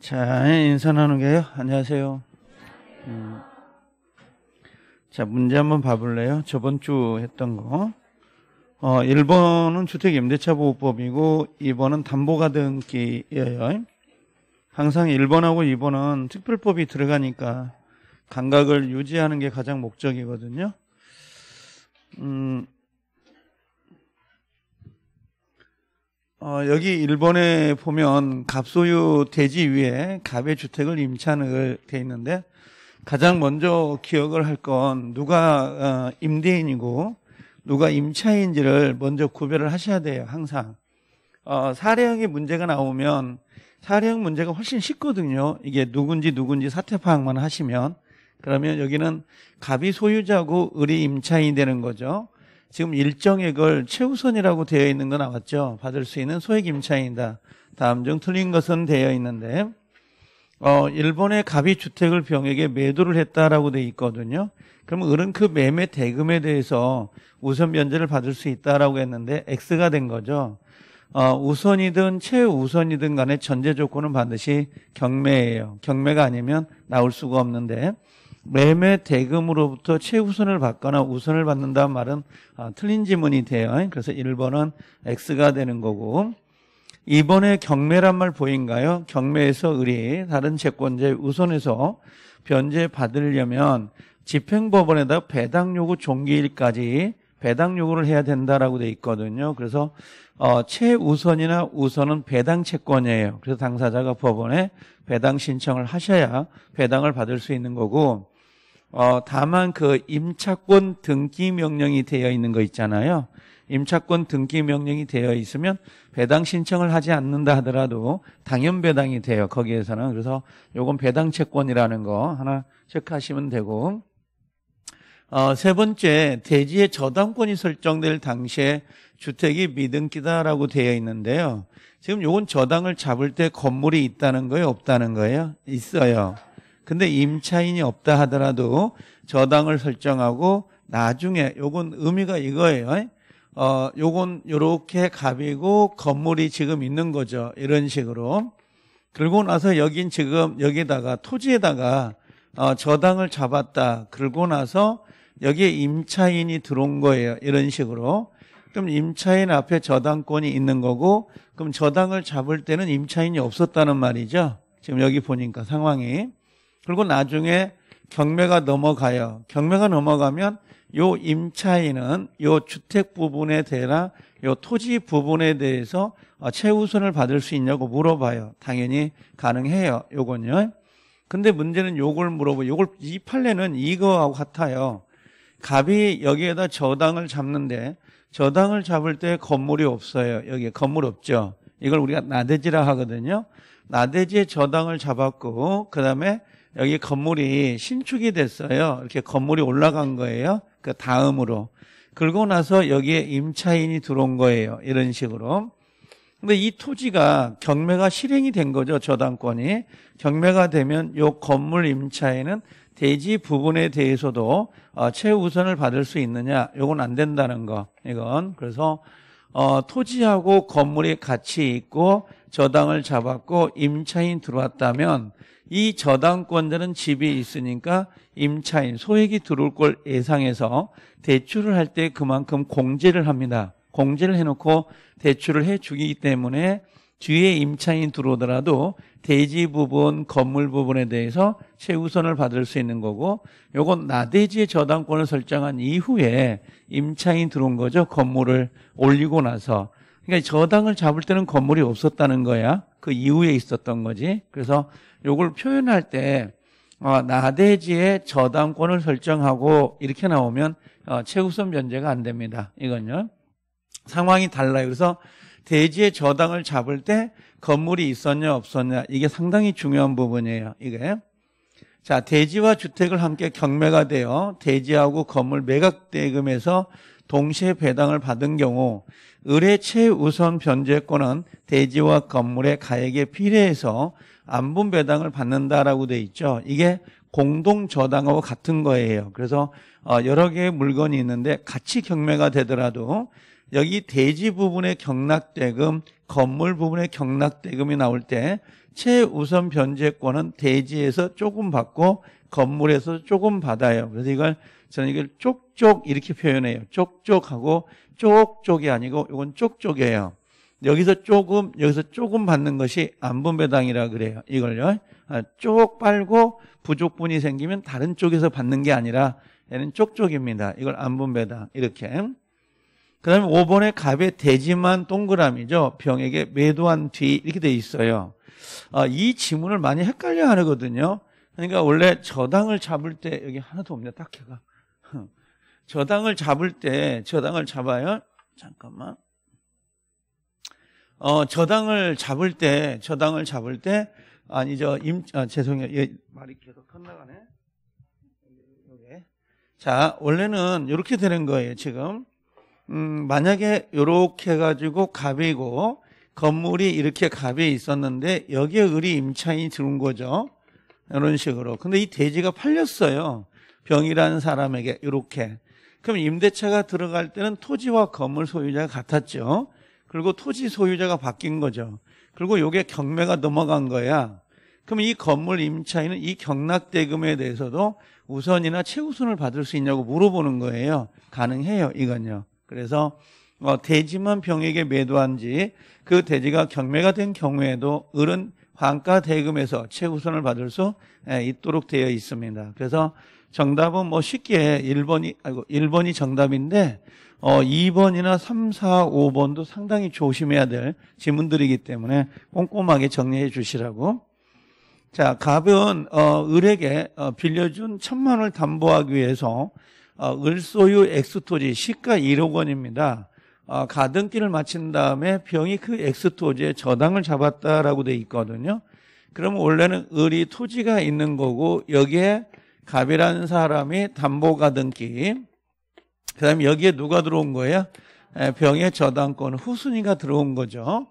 자, 인사 나누게요. 안녕하세요. 음. 자, 문제 한번 봐볼래요? 저번 주 했던 거. 어, 1번은 주택임대차보호법이고, 2번은 담보가등기예요. 항상 1번하고 2번은 특별법이 들어가니까 감각을 유지하는 게 가장 목적이거든요. 음, 어, 여기 일본에 보면 갑소유 대지 위에 갑의 주택을 임차하는 돼 있는데 가장 먼저 기억을 할 건 누가 어, 임대인이고 누가 임차인지를 먼저 구별을 하셔야 돼요 항상 어, 사례형의 문제가 나오면 사례형 문제가 훨씬 쉽거든요 이게 누군지 누군지 사태 파악만 하시면 그러면 여기는 갑이 소유자고 을이 임차인이 되는 거죠 지금 일정액을 최우선이라고 되어 있는 거 나왔죠. 받을 수 있는 소액 임차인이다. 다음 중 틀린 것은 되어 있는데 어, 일본의 갑이 주택을 병에게 매도를 했다라고 되어 있거든요. 그러면 을은 그 매매 대금에 대해서 우선 면제를 받을 수 있다라고 했는데 X가 된 거죠. 어, 우선이든 최우선이든 간에 전제 조건은 반드시 경매예요. 경매가 아니면 나올 수가 없는데 매매 대금으로부터 최우선을 받거나 우선을 받는다는 말은 아, 틀린 지문이 돼요. 그래서 1번은 X가 되는 거고 이번에 경매란 말 보인가요? 경매에서 을이 다른 채권자의 우선에서 변제 받으려면 집행법원에다 배당 요구 종기일까지 배당 요구를 해야 된다라고 돼 있거든요. 그래서 어, 최우선이나 우선은 배당 채권이에요. 그래서 당사자가 법원에 배당 신청을 하셔야 배당을 받을 수 있는 거고 어, 다만 그 임차권 등기 명령이 되어 있는 거 있잖아요. 임차권 등기 명령이 되어 있으면 배당 신청을 하지 않는다 하더라도 당연 배당이 돼요. 거기에서는 그래서 요건 배당 채권이라는 거 하나 체크하시면 되고 어, 세 번째 대지에 저당권이 설정될 당시에 주택이 미등기다라고 되어 있는데요. 지금 요건 저당을 잡을 때 건물이 있다는 거예요, 없다는 거예요? 있어요. 근데 임차인이 없다 하더라도 저당을 설정하고 나중에 요건 의미가 이거예요. 어, 요건 요렇게 갑이고 건물이 지금 있는 거죠. 이런 식으로. 그러고 나서 여긴 지금 여기다가 토지에다가 어, 저당을 잡았다. 그러고 나서 여기에 임차인이 들어온 거예요. 이런 식으로. 그럼 임차인 앞에 저당권이 있는 거고 그럼 저당을 잡을 때는 임차인이 없었다는 말이죠. 지금 여기 보니까 상황이. 그리고 나중에 경매가 넘어가요. 경매가 넘어가면 요 임차인은 요 주택 부분에 대나 요 토지 부분에 대해서 어, 최우선을 받을 수 있냐고 물어봐요. 당연히 가능해요. 요건요. 근데 문제는 요걸 물어보. 요걸 이 판례는 이거하고 같아요. 갑이 여기에다 저당을 잡는데 저당을 잡을 때 건물이 없어요. 여기 에 건물 없죠. 이걸 우리가 나대지라 하거든요. 나대지에 저당을 잡았고 그다음에 여기 건물이 신축이 됐어요. 이렇게 건물이 올라간 거예요. 그 다음으로. 그러고 나서 여기에 임차인이 들어온 거예요. 이런 식으로. 근데 이 토지가 경매가 실행이 된 거죠. 저당권이. 경매가 되면 이 건물 임차인은 대지 부분에 대해서도 어, 최우선을 받을 수 있느냐. 이건 안 된다는 거. 이건. 그래서 어, 토지하고 건물이 같이 있고 저당을 잡았고 임차인 들어왔다면 이 저당권자는 집이 있으니까 임차인 소액이 들어올 걸 예상해서 대출을 할 때 그만큼 공제를 합니다. 공제를 해놓고 대출을 해주기 때문에 뒤에 임차인 들어오더라도 대지 부분, 건물 부분에 대해서 최우선을 받을 수 있는 거고 요건 나대지의 저당권을 설정한 이후에 임차인 들어온 거죠. 건물을 올리고 나서 그러니까 저당을 잡을 때는 건물이 없었다는 거야. 그 이후에 있었던 거지. 그래서 요걸 표현할 때 어, 나대지에 저당권을 설정하고 이렇게 나오면 어, 최우선 변제가 안 됩니다. 이건요. 상황이 달라요. 그래서 대지에 저당을 잡을 때 건물이 있었냐 없었냐 이게 상당히 중요한 부분이에요. 이게 자 대지와 주택을 함께 경매가 되어 대지하고 건물 매각 대금에서 동시에 배당을 받은 경우 을의 최우선 변제권은 대지와 건물의 가액에 비례해서 안분 배당을 받는다라고 돼 있죠. 이게 공동 저당하고 같은 거예요. 그래서 어, 여러 개의 물건이 있는데 같이 경매가 되더라도 여기 대지 부분의 경락대금, 건물 부분의 경락대금이 나올 때 최우선 변제권은 대지에서 조금 받고 건물에서 조금 받아요. 그래서 이걸 저는 이걸 쪽쪽 이렇게 표현해요. 쪽쪽하고 쪽쪽이 아니고 이건 쪽쪽이에요. 여기서 조금 여기서 조금 받는 것이 안분배당이라 그래요. 이걸요. 아, 쪽 빨고 부족분이 생기면 다른 쪽에서 받는 게 아니라 얘는 쪽쪽입니다. 이걸 안분배당 이렇게. 그다음에 5번에 갑의 대지만 동그라미죠. 병에게 매도한 뒤 이렇게 돼 있어요. 아, 이 지문을 많이 헷갈려 하거든요. 그러니까 원래 저당을 잡을 때 여기 하나도 없냐 딱 해가. 저당을 잡을 때 저당을 잡아요. 잠깐만. 어, 저당을 잡을 때 저당을 잡을 때 아니죠. 임 아, 죄송해요. 예, 말이 계속 끝나가네 요게. 자, 원래는 이렇게 되는 거예요, 지금. 음, 만약에 이렇게 가지고 갑이고 건물이 이렇게 갑에 있었는데 여기에 을이 임차인이 들어온 거죠. 이런 식으로. 근데 이 대지가 팔렸어요. 병이라는 사람에게 이렇게. 그럼 임대차가 들어갈 때는 토지와 건물 소유자가 같았죠. 그리고 토지 소유자가 바뀐 거죠. 그리고 요게 경매가 넘어간 거야. 그럼 이 건물 임차인은 이 경락대금에 대해서도 우선이나 최우선을 받을 수 있냐고 물어보는 거예요. 가능해요, 이건요. 그래서 어, 대지만 병에게 매도한 지그 대지가 경매가 된 경우에도 을은 환가 대금에서 최우선을 받을 수 있도록 되어 있습니다. 그래서 정답은 뭐 쉽게 1번이, 아이고, 1번이 정답인데, 어, 2번이나 3, 4, 5번도 상당히 조심해야 될 지문들이기 때문에 꼼꼼하게 정리해 주시라고. 자, 갑은, 어, 을에게 어, 빌려준 천만 을 담보하기 위해서, 어, 을소유 엑스토지 시가 1억 원입니다. 어, 가등기를 마친 다음에 병이 그 엑스토지에 저당을 잡았다라고 돼 있거든요. 그러면 원래는 을이 토지가 있는 거고 여기에 갑이라는 사람이 담보 가등기 그다음에 여기에 누가 들어온 거예요? 병의 저당권 후순위가 들어온 거죠.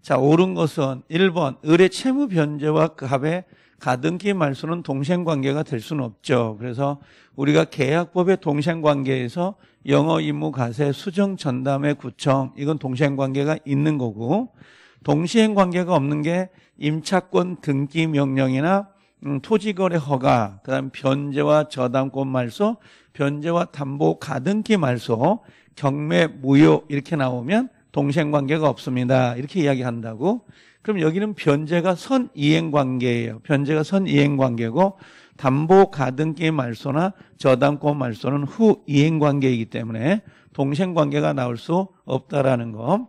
자, 옳은 것은 1번 을의 채무 변제와 갑의 가등기 말소는 동생 관계가 될 수는 없죠. 그래서 우리가 계약법의 동생 관계에서 영어 임무 가세 수정 전담의 구청 이건 동생 관계가 있는 거고 동시행 관계가 없는 게 임차권 등기 명령이나 음, 토지거래 허가, 그 다음 변제와 저당권 말소, 변제와 담보 가등기 말소, 경매 무효 이렇게 나오면 동생 관계가 없습니다. 이렇게 이야기한다고. 그럼 여기는 변제가 선이행 관계예요. 변제가 선이행 관계고 담보 가등기 말소나 저당권 말소는 후이행 관계이기 때문에 동생 관계가 나올 수 없다라는 거.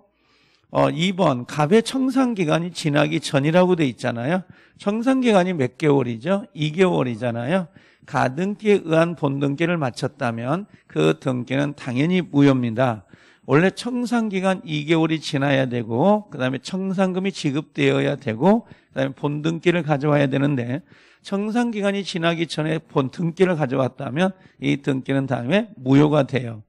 어, 2번 갑의 청산 기간이 지나기 전이라고 돼 있잖아요. 청산 기간이 몇 개월이죠? 2개월이잖아요. 가등기에 의한 본등기를 마쳤다면 그 등기는 당연히 무효입니다. 원래 청산 기간 2개월이 지나야 되고 그다음에 청산금이 지급되어야 되고 그다음에 본등기를 가져와야 되는데 청산 기간이 지나기 전에 본등기를 가져왔다면 이 등기는 다음에 무효가 돼요.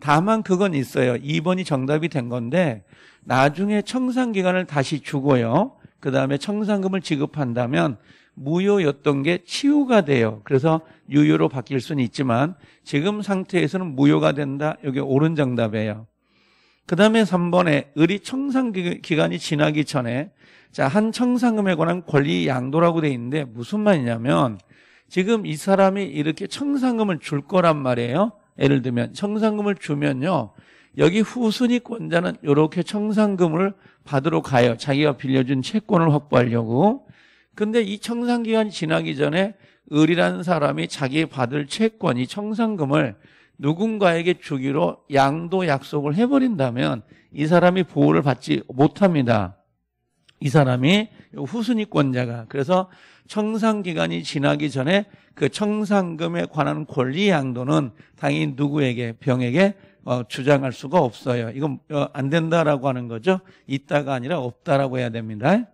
다만 그건 있어요. 2번이 정답이 된 건데 나중에 청산 기간을 다시 주고요. 그 다음에 청산금을 지급한다면 무효였던 게 치유가 돼요. 그래서 유효로 바뀔 수는 있지만 지금 상태에서는 무효가 된다. 여기 옳은 정답이에요. 그 다음에 3번에 을이 청산 기간이 지나기 전에 자, 한 청산금에 관한 권리 양도라고 돼 있는데 무슨 말이냐면 지금 이 사람이 이렇게 청산금을 줄 거란 말이에요. 예를 들면 청산금을 주면요. 여기 후순위권자는 이렇게 청산금을 받으러 가요. 자기가 빌려준 채권을 확보하려고. 근데 이 청산기간 지나기 전에 을이라는 사람이 자기 받을 채권, 이 청산금을 누군가에게 주기로 양도 약속을 해버린다면 이 사람이 보호를 받지 못합니다. 이 사람이 후순위권자가 그래서 청산 기간이 지나기 전에 그 청산금에 관한 권리 양도는 당연히 누구에게 병에게 어, 주장할 수가 없어요. 이건 어, 안 된다라고 하는 거죠. 있다가 아니라 없다라고 해야 됩니다.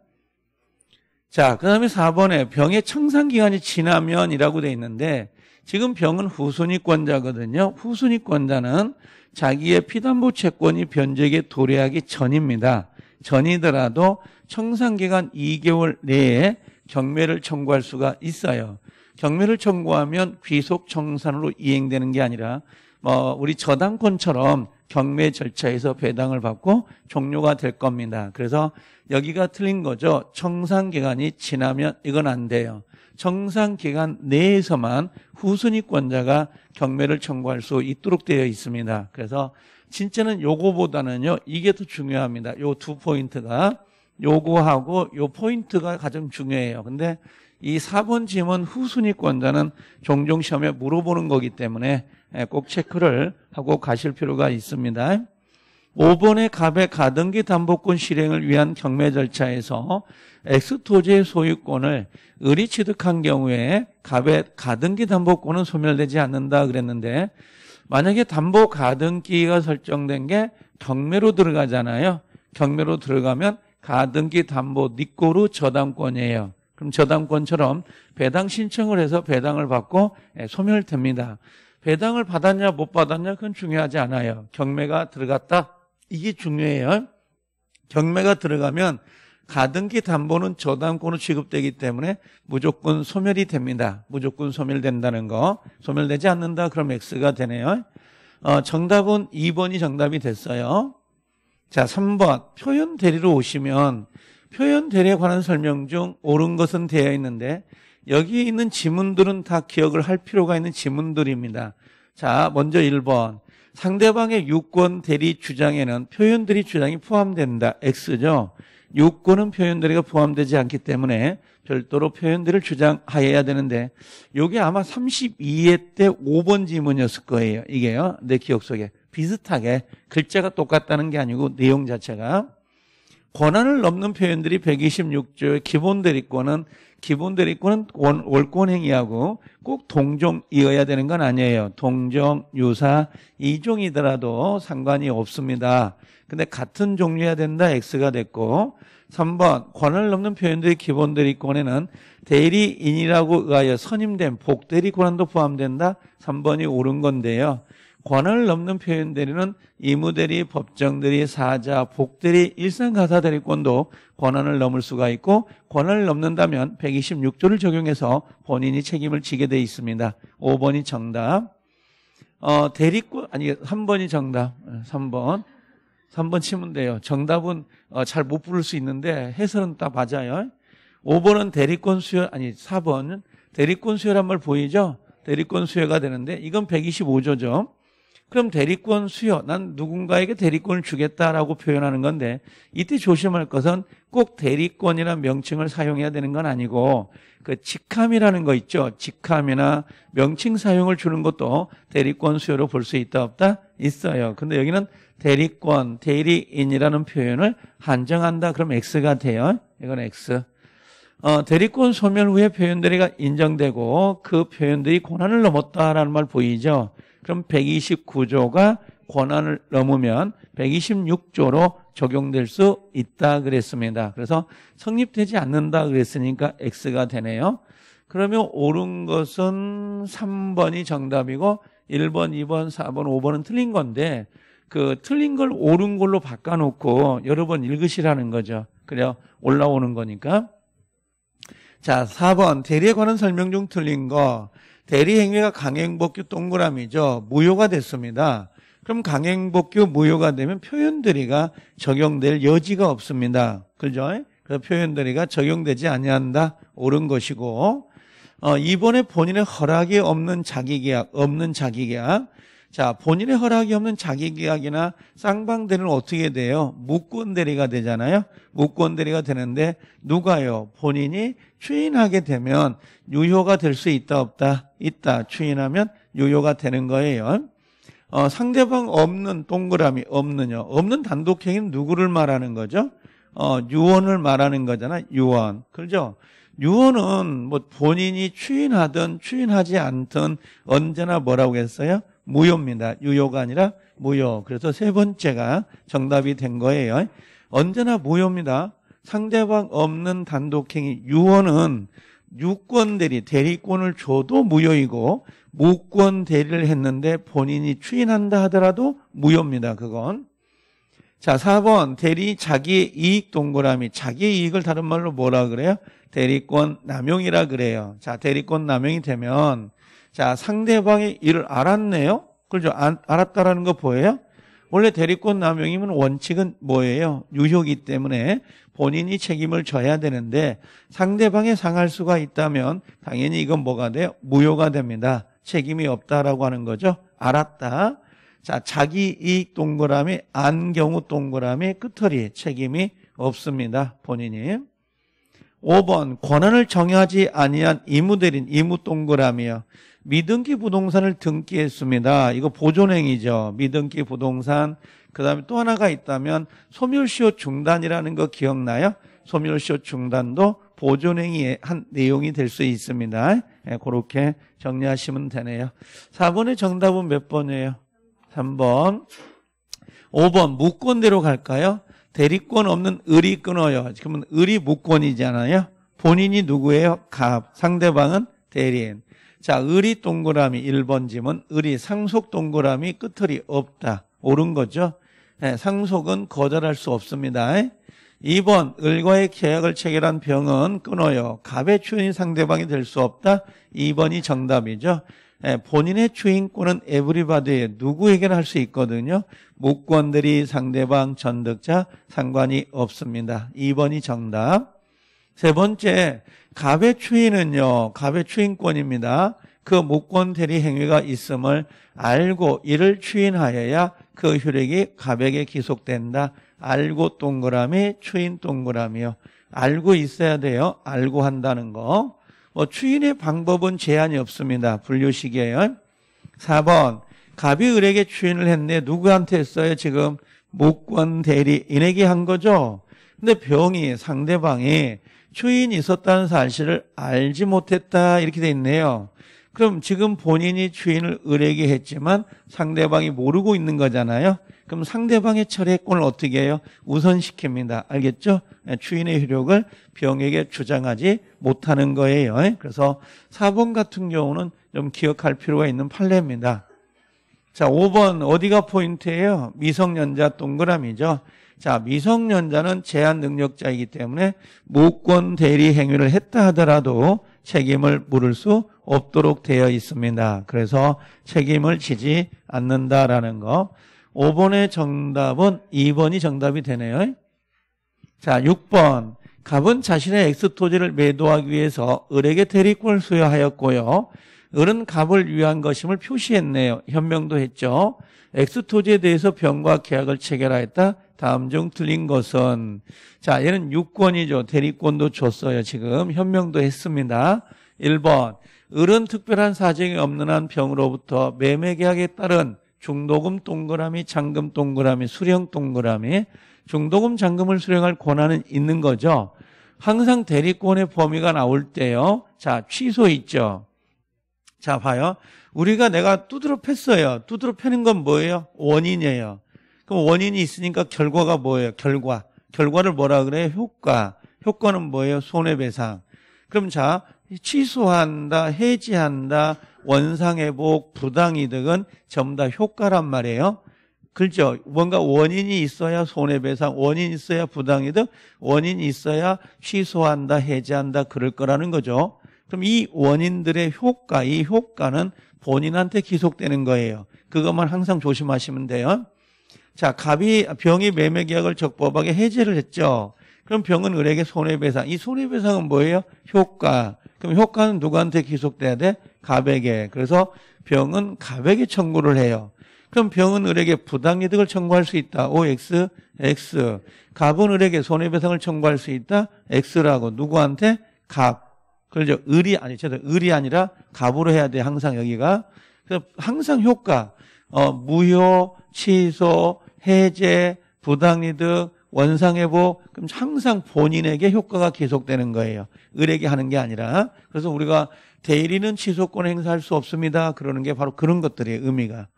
자, 그다음에 4번에 병의 청산 기간이 지나면이라고 돼 있는데 지금 병은 후순위권자거든요. 후순위권자는 자기의 피담보 채권이 변제에 도래하기 전입니다. 전이더라도 청산기간 2개월 내에 경매를 청구할 수가 있어요. 경매를 청구하면 귀속 청산으로 이행되는 게 아니라 뭐 우리 저당권처럼 경매 절차에서 배당을 받고 종료가 될 겁니다. 그래서 여기가 틀린 거죠. 청산 기간이 지나면 이건 안 돼요. 청산 기간 내에서만 후순위권자가 경매를 청구할 수 있도록 되어 있습니다. 그래서 진짜는 요거보다는요. 이게 더 중요합니다. 요 두 포인트가 요거하고 요 포인트가 가장 중요해요. 근데 이 4번 지문 후순위권자는 종종 시험에 물어보는 거기 때문에 예, 꼭 체크를 하고 가실 필요가 있습니다. 5번의 갑의 가등기 담보권 실행을 위한 경매 절차에서 엑스토지의 소유권을 을이 취득한 경우에 갑의 가등기 담보권은 소멸되지 않는다 그랬는데 만약에 담보 가등기가 설정된 게 경매로 들어가잖아요. 경매로 들어가면 가등기 담보 니꼬르 저당권이에요. 그럼 저당권처럼 배당 신청을 해서 배당을 받고 예, 소멸됩니다. 배당을 받았냐 못 받았냐 그건 중요하지 않아요. 경매가 들어갔다. 이게 중요해요. 경매가 들어가면 가등기 담보는 저당권으로 취급되기 때문에 무조건 소멸이 됩니다. 무조건 소멸된다는 거. 소멸되지 않는다. 그럼 X가 되네요. 어, 정답은 2번이 정답이 됐어요. 자, 3번. 표현 대리로 오시면 표현 대리에 관한 설명 중 옳은 것은 되어 있는데 여기에 있는 지문들은 다 기억을 할 필요가 있는 지문들입니다. 자, 먼저 1번. 상대방의 유권 대리 주장에는 표현 대리 주장이 포함된다. X죠. 요건은 표현들이가 포함되지 않기 때문에 별도로 표현들을 주장하여야 되는데 요게 아마 32회 때 5번 지문이었을 거예요. 이게요. 내 기억 속에 비슷하게 글자가 똑같다는 게 아니고 내용 자체가 권한을 넘는 표현들이 126조의 기본 대리권은 기본대리권은 원, 월권행위하고 꼭 동종이어야 되는 건 아니에요. 동종, 유사, 이종이더라도 상관이 없습니다. 근데 같은 종류야 된다 X가 됐고 3번 권을 넘는 표현들의 기본대리권에는 대리인이라고 의하여 선임된 복대리 권한도 포함된다. 3번이 옳은 건데요. 권을 한 넘는 표현들이는이무대리 법정들이, 사자, 복들이, 일상가사대리권도 권한을 넘을 수가 있고 권한을 넘는다면 126조를 적용해서 본인이 책임을 지게 돼 있습니다. 5번이 정답. 어, 대리권, 아니, 3번이 정답. 3번. 예, 3번 치면 돼요. 정답은 어, 잘못 부를 수 있는데 해설은 딱 맞아요. 5번은 대리권 수요, 아니, 4번. 대리권 수요란 말 보이죠? 대리권 수요가 되는데 이건 125조죠. 그럼 대리권 수요, 난 누군가에게 대리권을 주겠다라고 표현하는 건데 이때 조심할 것은 꼭 대리권이라는 명칭을 사용해야 되는 건 아니고 그 직함이라는 거 있죠. 직함이나 명칭 사용을 주는 것도 대리권 수요로 볼 수 있다 없다 있어요. 근데 여기는 대리권, 대리인이라는 표현을 한정한다. 그럼 X가 돼요. 이건 X. 어, 대리권 소멸 후에 표현들이 인정되고 그 표현들이 권한을 넘었다라는 말 보이죠. 그럼 129조가 권한을 넘으면 126조로 적용될 수 있다 그랬습니다. 그래서 성립되지 않는다 그랬으니까 X가 되네요. 그러면 옳은 것은 3번이 정답이고 1번, 2번, 4번, 5번은 틀린 건데 그 틀린 걸 옳은 걸로 바꿔놓고 여러 번 읽으시라는 거죠. 그래야 올라오는 거니까. 자, 4번 대리에 관한 설명 중 틀린 거. 대리 행위가 강행복규 동그라미죠. 무효가 됐습니다. 그럼 강행복규 무효가 되면 표현들이가 적용될 여지가 없습니다. 그죠? 그래서 표현들이가 적용되지 아니한다. 옳은 것이고 어, 이번에 본인의 허락이 없는 자기계약, 없는 자기계약 자, 본인의 허락이 없는 자기계약이나 쌍방대리는 어떻게 돼요? 무권대리가 되잖아요. 무권대리가 되는데 누가요? 본인이 추인하게 되면 유효가 될 수 있다 없다? 있다. 추인하면 유효가 되는 거예요. 어, 상대방 없는 동그라미 없는요. 없는 단독행위는 누구를 말하는 거죠? 어, 유언을 말하는 거잖아. 유언. 그죠? 유언은 뭐 본인이 추인하든 추인하지 않든 언제나 뭐라고 했어요? 무효입니다. 유효가 아니라 무효. 그래서 세 번째가 정답이 된 거예요. 언제나 무효입니다. 상대방 없는 단독행위 유언은 유권 대리, 대리권을 줘도 무효이고 무권 대리를 했는데 본인이 추인한다 하더라도 무효입니다. 그건. 자, 4번 대리 자기의 이익 동그라미 자기의 이익을 다른 말로 뭐라 그래요? 대리권 남용이라 그래요. 자, 대리권 남용이 되면 자, 상대방의 일을 알았네요. 그죠? 아, 알았다라는 거 보여요? 원래 대리권 남용이면 원칙은 뭐예요? 유효기 때문에 본인이 책임을 져야 되는데 상대방에 상할 수가 있다면 당연히 이건 뭐가 돼요? 무효가 됩니다. 책임이 없다라고 하는 거죠. 알았다. 자, 자기 이익 동그라미, 안 경우 동그라미, 끝털이 책임이 없습니다. 본인이. 5번, 권한을 정하지 아니한 이무대린, 이무 동그라미요. 미등기 부동산을 등기했습니다. 이거 보존행위죠. 미등기 부동산. 그 다음에 또 하나가 있다면 소멸시효 중단이라는 거 기억나요? 소멸시효 중단도 보존행위의 한 내용이 될 수 있습니다. 예, 그렇게 정리하시면 되네요. 4번의 정답은 몇 번이에요? 3번. 5번 무권대로 갈까요? 대리권 없는 을이 끊어요. 지금은 을이 무권이잖아요. 본인이 누구예요? 갑. 상대방은 대리인. 자, 을이 동그라미 1번 지문 을이 상속 동그라미 끝털이 없다. 옳은 거죠? 네, 상속은 거절할 수 없습니다. 2번 을과의 계약을 체결한 병은 끊어요. 갑의 주인 상대방이 될 수 없다. 2번이 정답이죠. 네, 본인의 주인권은 에브리바디에 누구에게나 할 수 있거든요. 목권들이 상대방 전득자 상관이 없습니다. 2번이 정답. 세 번째 갑의 추인은요 갑의 추인권입니다그 무권 대리 행위가 있음을 알고 이를 추인하여야 그 효력이 갑에게 기속된다. 알고 동그라미, 추인 동그라미요. 알고 있어야 돼요. 알고 한다는 거. 뭐 추인의 방법은 제한이 없습니다. 분류식이에요. 4번. 갑이 을에게 추인을 했네. 누구한테 했어요? 지금 목권 대리인에게 한 거죠. 근데 병이 상대방이 추인이 있었다는 사실을 알지 못했다 이렇게 돼 있네요. 그럼 지금 본인이 주인을 의뢰게 했지만 상대방이 모르고 있는 거잖아요. 그럼 상대방의 철회권을 어떻게 해요? 우선시킵니다. 알겠죠? 예, 주인의 효력을 병에게 주장하지 못하는 거예요. 예, 그래서 4번 같은 경우는 좀 기억할 필요가 있는 판례입니다. 자, 5번 어디가 포인트예요? 미성년자 동그라미죠. 자, 미성년자는 제한 능력자이기 때문에 무권 대리 행위를 했다 하더라도 책임을 물을 수 없도록 되어 있습니다. 그래서 책임을 지지 않는다라는 거. 5번의 정답은 2번이 정답이 되네요. 자, 6번. 갑은 자신의 엑스토지를 매도하기 위해서 을에게 대리권을 수여하였고요. 을은 갑을 위한 것임을 표시했네요. 현명도 했죠. 엑스토지에 대해서 병과 계약을 체결하였다. 다음 중 틀린 것은 자 얘는 유권이죠. 대리권도 줬어요. 지금 현명도 했습니다. 1번 을은 특별한 사정이 없는 한 병으로부터 매매계약에 따른 중도금 동그라미, 잔금 동그라미, 수령 동그라미 중도금 잔금을 수령할 권한은 있는 거죠. 항상 대리권의 범위가 나올 때요. 자 취소 있죠. 자 봐요. 우리가 내가 두드러 팼어요. 두드러 패는 건 뭐예요? 원인이에요. 그럼 원인이 있으니까 결과가 뭐예요? 결과. 결과를 뭐라 그래요? 효과. 효과는 뭐예요? 손해배상. 그럼 자, 취소한다, 해지한다, 원상회복, 부당이득은 전부 다 효과란 말이에요. 그렇죠. 뭔가 원인이 있어야 손해배상, 원인이 있어야 부당이득, 원인이 있어야 취소한다, 해지한다, 그럴 거라는 거죠. 그럼 이 원인들의 효과, 이 효과는 본인한테 기속되는 거예요. 그것만 항상 조심하시면 돼요. 자, 갑이 병이 매매 계약을 적법하게 해지를 했죠. 그럼 병은 을에게 손해배상. 이 손해배상은 뭐예요? 효과. 그럼 효과는 누구한테 기속돼야 돼? 갑에게. 그래서 병은 갑에게 청구를 해요. 그럼 병은 을에게 부당이득을 청구할 수 있다. OX, X. 갑은 을에게 손해배상을 청구할 수 있다. X라고. 누구한테? 갑. 그렇죠. 을이, 아니, 죄송 을이 아니라 갑으로 해야 돼. 항상 여기가. 그래서 항상 효과. 어, 무효, 취소, 해제, 부당이득, 원상회복, 그럼 항상 본인에게 효과가 계속되는 거예요. 을에게 하는 게 아니라. 그래서 우리가 대리는 취소권 행사할 수 없습니다. 그러는 게 바로 그런 것들이에요. 의미가.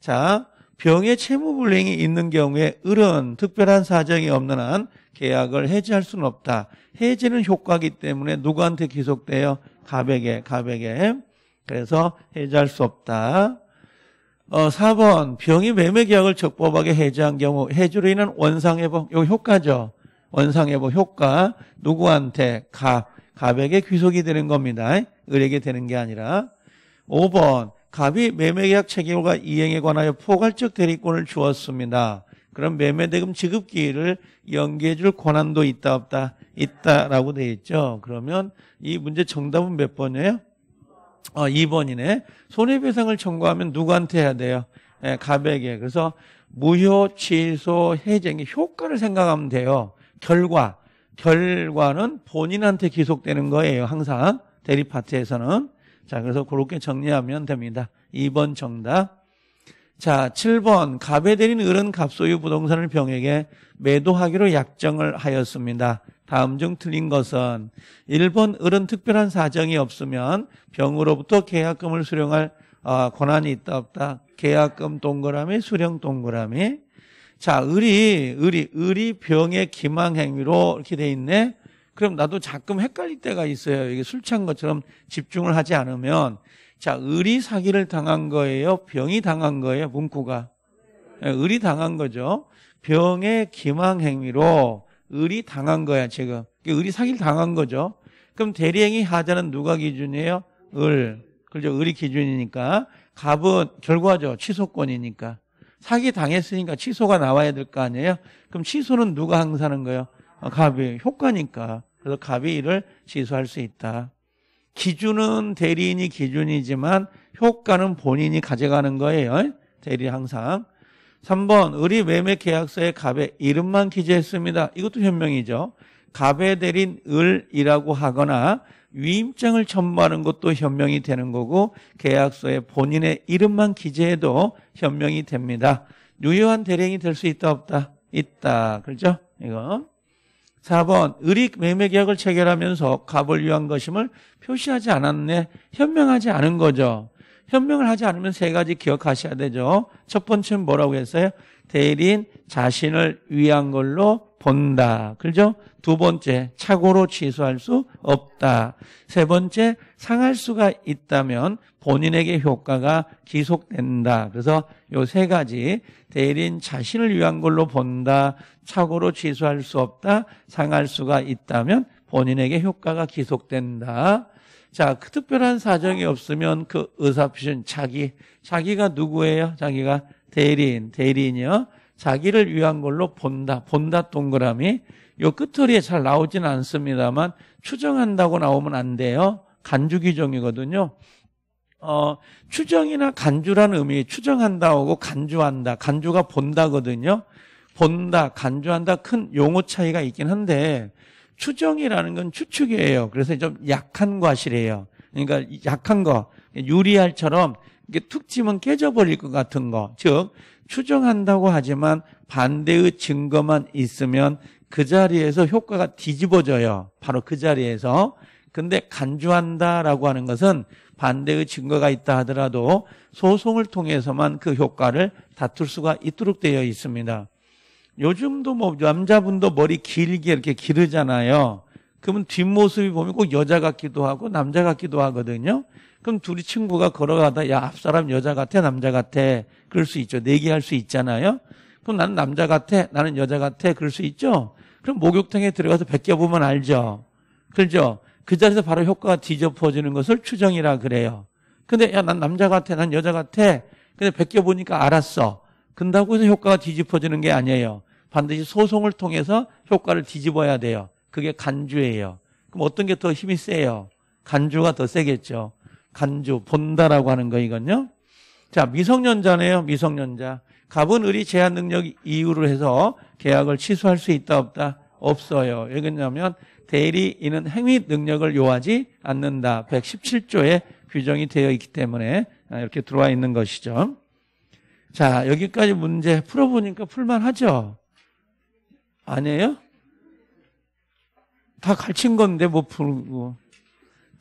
자, 병의 채무불행이 있는 경우에 을은 특별한 사정이 없는 한 계약을 해지할 수는 없다. 해지는 효과기 때문에 누구한테 계속돼요? 갑에게, 갑에게. 그래서 해지할 수 없다. 어, 4번 병이 매매 계약을 적법하게 해지한 경우 해지로 인한 원상회복 요 효과죠. 원상회복 효과 누구한테 가 갑에게 귀속이 되는 겁니다. 을에게 되는 게 아니라 5번 갑이 매매 계약 체결과 이행에 관하여 포괄적 대리권을 주었습니다. 그럼 매매 대금 지급 기일을 연기해 줄 권한도 있다 없다 있다라고 돼 있죠. 그러면 이 문제 정답은 몇 번이에요? 어, 2번이네. 손해배상을 청구하면 누구한테 해야 돼요? 예, 갑에게. 그래서 무효, 취소, 해쟁의 효과를 생각하면 돼요. 결과. 결과는 본인한테 기속되는 거예요. 항상. 대리파트에서는. 자, 그래서 그렇게 정리하면 됩니다. 2번 정답. 자, 7번. 갑에 대린 을은 갑소유 부동산을 병에게 매도하기로 약정을 하였습니다. 다음 중 틀린 것은 1번 을은 특별한 사정이 없으면 병으로부터 계약금을 수령할 아, 권한이 있다 없다. 계약금 동그라미 수령 동그라미. 자, 을이 을이 을이 병의 기망 행위로 이렇게 돼 있네. 그럼 나도 자끔 헷갈릴 때가 있어요. 이게 술 취한 것처럼 집중을 하지 않으면 자, 을이 사기를 당한 거예요. 병이 당한 거예요. 문구가. 예, 을이 당한 거죠. 병의 기망 행위로 을이 당한 거야 지금. 그러 을이 사기를 당한 거죠. 그럼 대리행위 하자는 누가 기준이에요? 을. 그죠? 을이 기준이니까. 갑은 결과죠. 취소권이니까. 사기 당했으니까 취소가 나와야 될 거 아니에요? 그럼 취소는 누가 항사하는 거예요? 아, 갑이 효과니까. 그래서 갑이 이를 취소할 수 있다. 기준은 대리인이 기준이지만 효과는 본인이 가져가는 거예요. 어? 대리 항상. 3번 의리 매매 계약서에 갑의 이름만 기재했습니다. 이것도 현명이죠. 갑에 대린 을이라고 하거나 위임장을 첨부하는 것도 현명이 되는 거고 계약서에 본인의 이름만 기재해도 현명이 됩니다. 유효한 대리이될 수 있다 없다? 있다. 그렇죠? 이거. 4번 의리 매매 계약을 체결하면서 갑을 위한 것임을 표시하지 않았네. 현명하지 않은 거죠. 현명을 하지 않으면 세 가지 기억하셔야 되죠. 첫 번째는 뭐라고 했어요? 대리인 자신을 위한 걸로 본다. 그죠? 두 번째, 착오로 취소할 수 없다. 세 번째, 상할 수가 있다면 본인에게 효과가 지속된다. 그래서 요 세 가지, 대리인 자신을 위한 걸로 본다. 착오로 취소할 수 없다. 상할 수가 있다면 본인에게 효과가 지속된다. 자, 그 특별한 사정이 없으면 그의사표현 자기, 자기가 누구예요? 자기가 대리인, 대리인이요. 자기를 위한 걸로 본다, 본다 동그라미. 요 끝허리에 잘 나오진 않습니다만 추정한다고 나오면 안 돼요. 간주 규정이거든요. 어, 추정이나 간주라는 의미, 추정한다 하고 간주한다, 간주가 본다거든요. 본다, 간주한다 큰 용어 차이가 있긴 한데 추정이라는 건 추측이에요. 그래서 좀 약한 과실이에요. 그러니까 약한 거, 유리알처럼 이게 툭 치면 깨져버릴 것 같은 거. 즉, 추정한다고 하지만 반대의 증거만 있으면 그 자리에서 효과가 뒤집어져요. 바로 그 자리에서. 근데 간주한다라고 하는 것은 반대의 증거가 있다 하더라도 소송을 통해서만 그 효과를 다툴 수가 있도록 되어 있습니다. 요즘도 뭐 남자분도 머리 길게 이렇게 기르잖아요. 그러면 뒷모습이 보면 꼭 여자 같기도 하고 남자 같기도 하거든요. 그럼 둘이 친구가 걸어가다 야 앞사람 여자 같아 남자 같아 그럴 수 있죠. 내기할 수 있잖아요. 그럼 나는 남자 같아 나는 여자 같아 그럴 수 있죠. 그럼 목욕탕에 들어가서 벗겨보면 알죠. 그렇죠. 그 자리에서 바로 효과가 뒤집어지는 것을 추정이라 그래요. 근데 야난 남자 같아 난 여자 같아 근데 벗겨보니까 알았어. 근다고 해서 효과가 뒤집어지는 게 아니에요. 반드시 소송을 통해서 효과를 뒤집어야 돼요. 그게 간주예요. 그럼 어떤 게 더 힘이 세요? 간주가 더 세겠죠. 간주, 본다라고 하는 거 이건요. 자, 미성년자네요. 미성년자. 갑은 의리 제한 능력 이유로 해서 계약을 취소할 수 있다 없다? 없어요. 왜그러냐면 대리인은 행위 능력을 요하지 않는다. 117조에 규정이 되어 있기 때문에 아, 이렇게 들어와 있는 것이죠. 자, 여기까지 문제 풀어보니까 풀만하죠? 아니에요? 다 갈친 건데 못 뭐 풀고.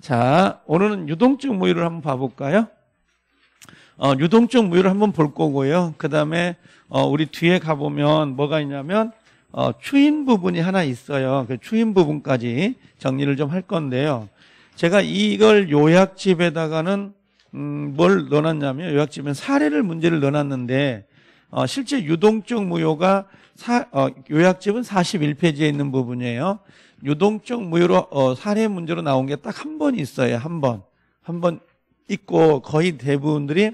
자, 오늘은 유동적 무유를 한번 봐볼까요? 어, 유동적 무유를 한번 볼 거고요. 그 다음에 어, 우리 뒤에 가보면 뭐가 있냐면 어, 추인 부분이 하나 있어요. 그 추인 부분까지 정리를 좀 할 건데요. 제가 이걸 요약집에다가는 음, 뭘 넣어놨냐면 요약집에 사례를 문제를 넣어놨는데 어, 실제 유동적 무효가 사, 어, 요약집은 41페이지에 있는 부분이에요. 유동적 무효로 어, 사례 문제로 나온 게 딱 한 번 있어요. 한 번. 한 번 있고 거의 대부분들이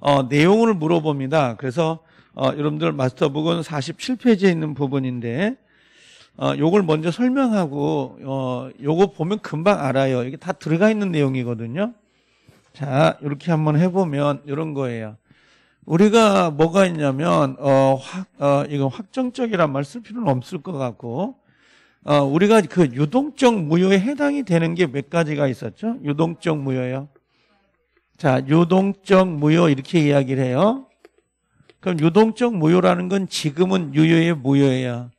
어, 내용을 물어봅니다. 그래서 어, 여러분들 마스터북은 47페이지에 있는 부분인데 어, 요걸 먼저 설명하고 어, 요거 보면 금방 알아요. 이게 다 들어가 있는 내용이거든요. 자, 이렇게 한번 해보면 이런 거예요. 우리가 뭐가 있냐면 어, 확, 어, 이건 확정적이란 말 쓸 필요는 없을 것 같고 어, 우리가 그 유동적 무효에 해당이 되는 게 몇 가지가 있었죠? 유동적 무효요. 자, 유동적 무효 이렇게 이야기를 해요. 그럼 유동적 무효라는 건 지금은 유효의 무효예요.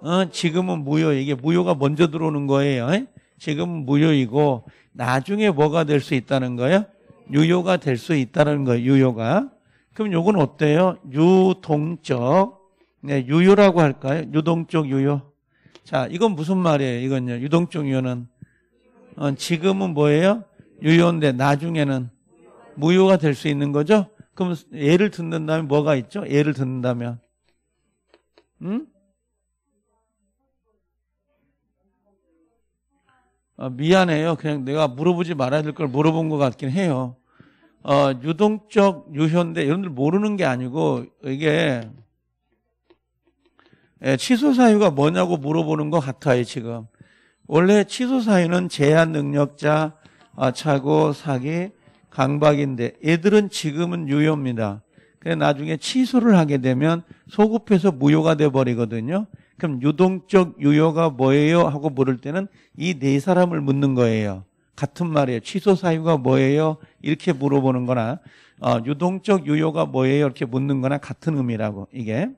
어, 지금은 무효. 이게 무효가 먼저 들어오는 거예요. 어? 지금 은 무효이고 나중에 뭐가 될 수 있다는 거예요? 유효가 될 수 있다는 거예요. 유효가. 그럼 요건 어때요? 유동적. 네, 유효라고 할까요? 유동적 유효. 자, 이건 무슨 말이에요? 이건요. 유동적 유효는 어, 지금은 뭐예요? 유효인데 나중에는 무효가 될 수 있는 거죠? 그럼 예를 듣는다면 뭐가 있죠? 예를 듣는다면. 응? 음? 어, 아, 미안해요. 그냥 내가 물어보지 말아야 될 걸 물어본 것 같긴 해요. 어, 유동적 유효인데 여러분들 모르는 게 아니고 이게 예, 취소 사유가 뭐냐고 물어보는 것 같아요 지금. 원래 취소 사유는 제한 능력자, 아, 차고, 사기, 강박인데 얘들은 지금은 유효입니다. 근데 나중에 취소를 하게 되면 소급해서 무효가 돼 버리거든요. 그럼 유동적 유효가 뭐예요? 하고 물을 때는 이 네 사람을 묻는 거예요. 같은 말이에요. 취소 사유가 뭐예요? 이렇게 물어보는 거나 어, 유동적 유효가 뭐예요? 이렇게 묻는 거나 같은 의미라고 이게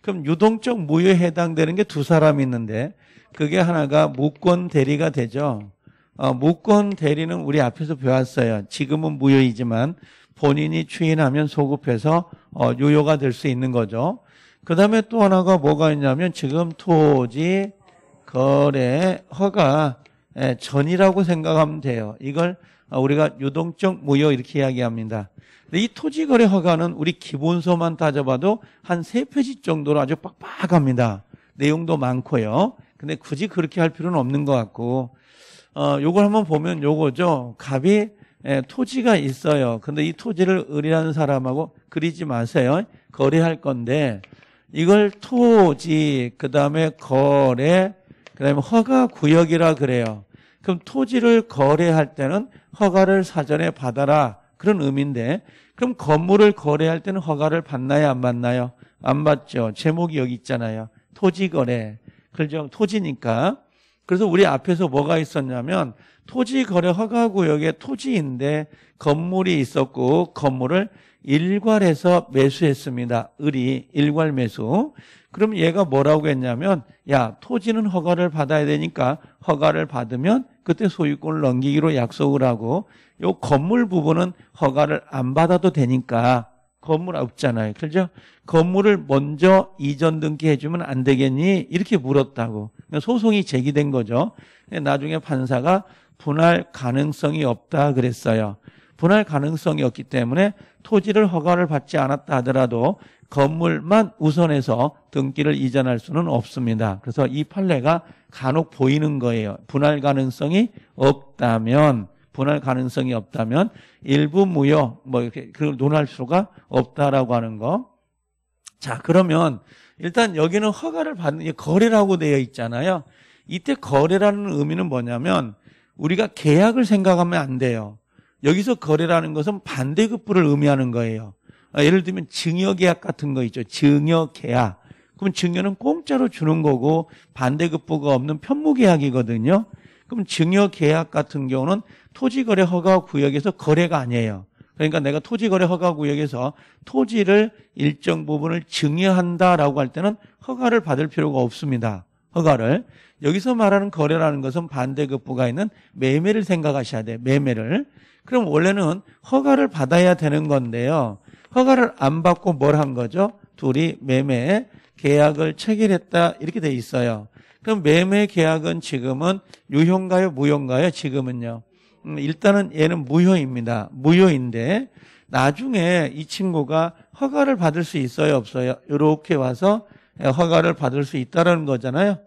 그럼 유동적 무효에 해당되는 게 두 사람이 있는데 그게 하나가 무권 대리가 되죠. 어, 무권 대리는 우리 앞에서 배웠어요. 지금은 무효이지만 본인이 추인하면 소급해서 어, 유효가 될 수 있는 거죠. 그 다음에 또 하나가 뭐가 있냐면 지금 토지 거래 허가 예, 전이라고 생각하면 돼요. 이걸 아, 우리가 유동적 무효 이렇게 이야기합니다. 이 토지 거래 허가는 우리 기본서만 따져봐도 한세 페이지 정도로 아주 빡빡합니다. 내용도 많고요. 근데 굳이 그렇게 할 필요는 없는 것 같고, 어, 요걸 한번 보면 요거죠. 갑이 예, 토지가 있어요. 근데 이 토지를 의뢰하는 사람하고 그리지 마세요. 거래할 건데 이걸 토지, 그 다음에 거래, 그다음에 허가 구역이라 그래요. 그럼 토지를 거래할 때는 허가를 사전에 받아라 그런 의미인데 그럼 건물을 거래할 때는 허가를 받나요 안 받나요? 안 받죠. 제목이 여기 있잖아요. 토지 거래. 그죠? 토지니까. 그래서 우리 앞에서 뭐가 있었냐면 토지 거래 허가 구역의 토지인데 건물이 있었고 건물을 일괄해서 매수했습니다. 을이 일괄 매수. 그럼 얘가 뭐라고 했냐면 야 토지는 허가를 받아야 되니까 허가를 받으면 그때 소유권을 넘기기로 약속을 하고 요 건물 부분은 허가를 안 받아도 되니까 건물 없잖아요 그죠 건물을 먼저 이전 등기해주면 안 되겠니 이렇게 물었다고 그러니까 소송이 제기된 거죠 나중에 판사가 분할 가능성이 없다 그랬어요 분할 가능성이 없기 때문에 토지를 허가를 받지 않았다 하더라도 건물만 우선해서 등기를 이전할 수는 없습니다. 그래서 이 판례가 간혹 보이는 거예요. 분할 가능성이 없다면 분할 가능성이 없다면 일부 무효 뭐 이렇게 그걸 논할 수가 없다라고 하는 거. 자, 그러면 일단 여기는 허가를 받는 거래라고 되어 있잖아요. 이때 거래라는 의미는 뭐냐면 우리가 계약을 생각하면 안 돼요. 여기서 거래라는 것은 반대급부를 의미하는 거예요. 아, 예를 들면 증여계약 같은 거 있죠. 증여계약. 그럼 증여는 공짜로 주는 거고 반대급부가 없는 편무계약이거든요. 그럼 증여계약 같은 경우는 토지거래 허가 구역에서 거래가 아니에요. 그러니까 내가 토지거래 허가 구역에서 토지를 일정 부분을 증여한다라고 할 때는 허가를 받을 필요가 없습니다. 허가를 여기서 말하는 거래라는 것은 반대급부가 있는 매매를 생각하셔야 돼요. 매매를. 그럼 원래는 허가를 받아야 되는 건데요. 허가를 안 받고 뭘 한 거죠? 둘이 매매 계약을 체결했다 이렇게 돼 있어요. 그럼 매매 계약은 지금은 유효인가요? 무효인가요? 지금은요. 음, 일단은 얘는 무효입니다. 무효인데 나중에 이 친구가 허가를 받을 수 있어요? 없어요? 이렇게 와서 허가를 받을 수 있다라는 거잖아요.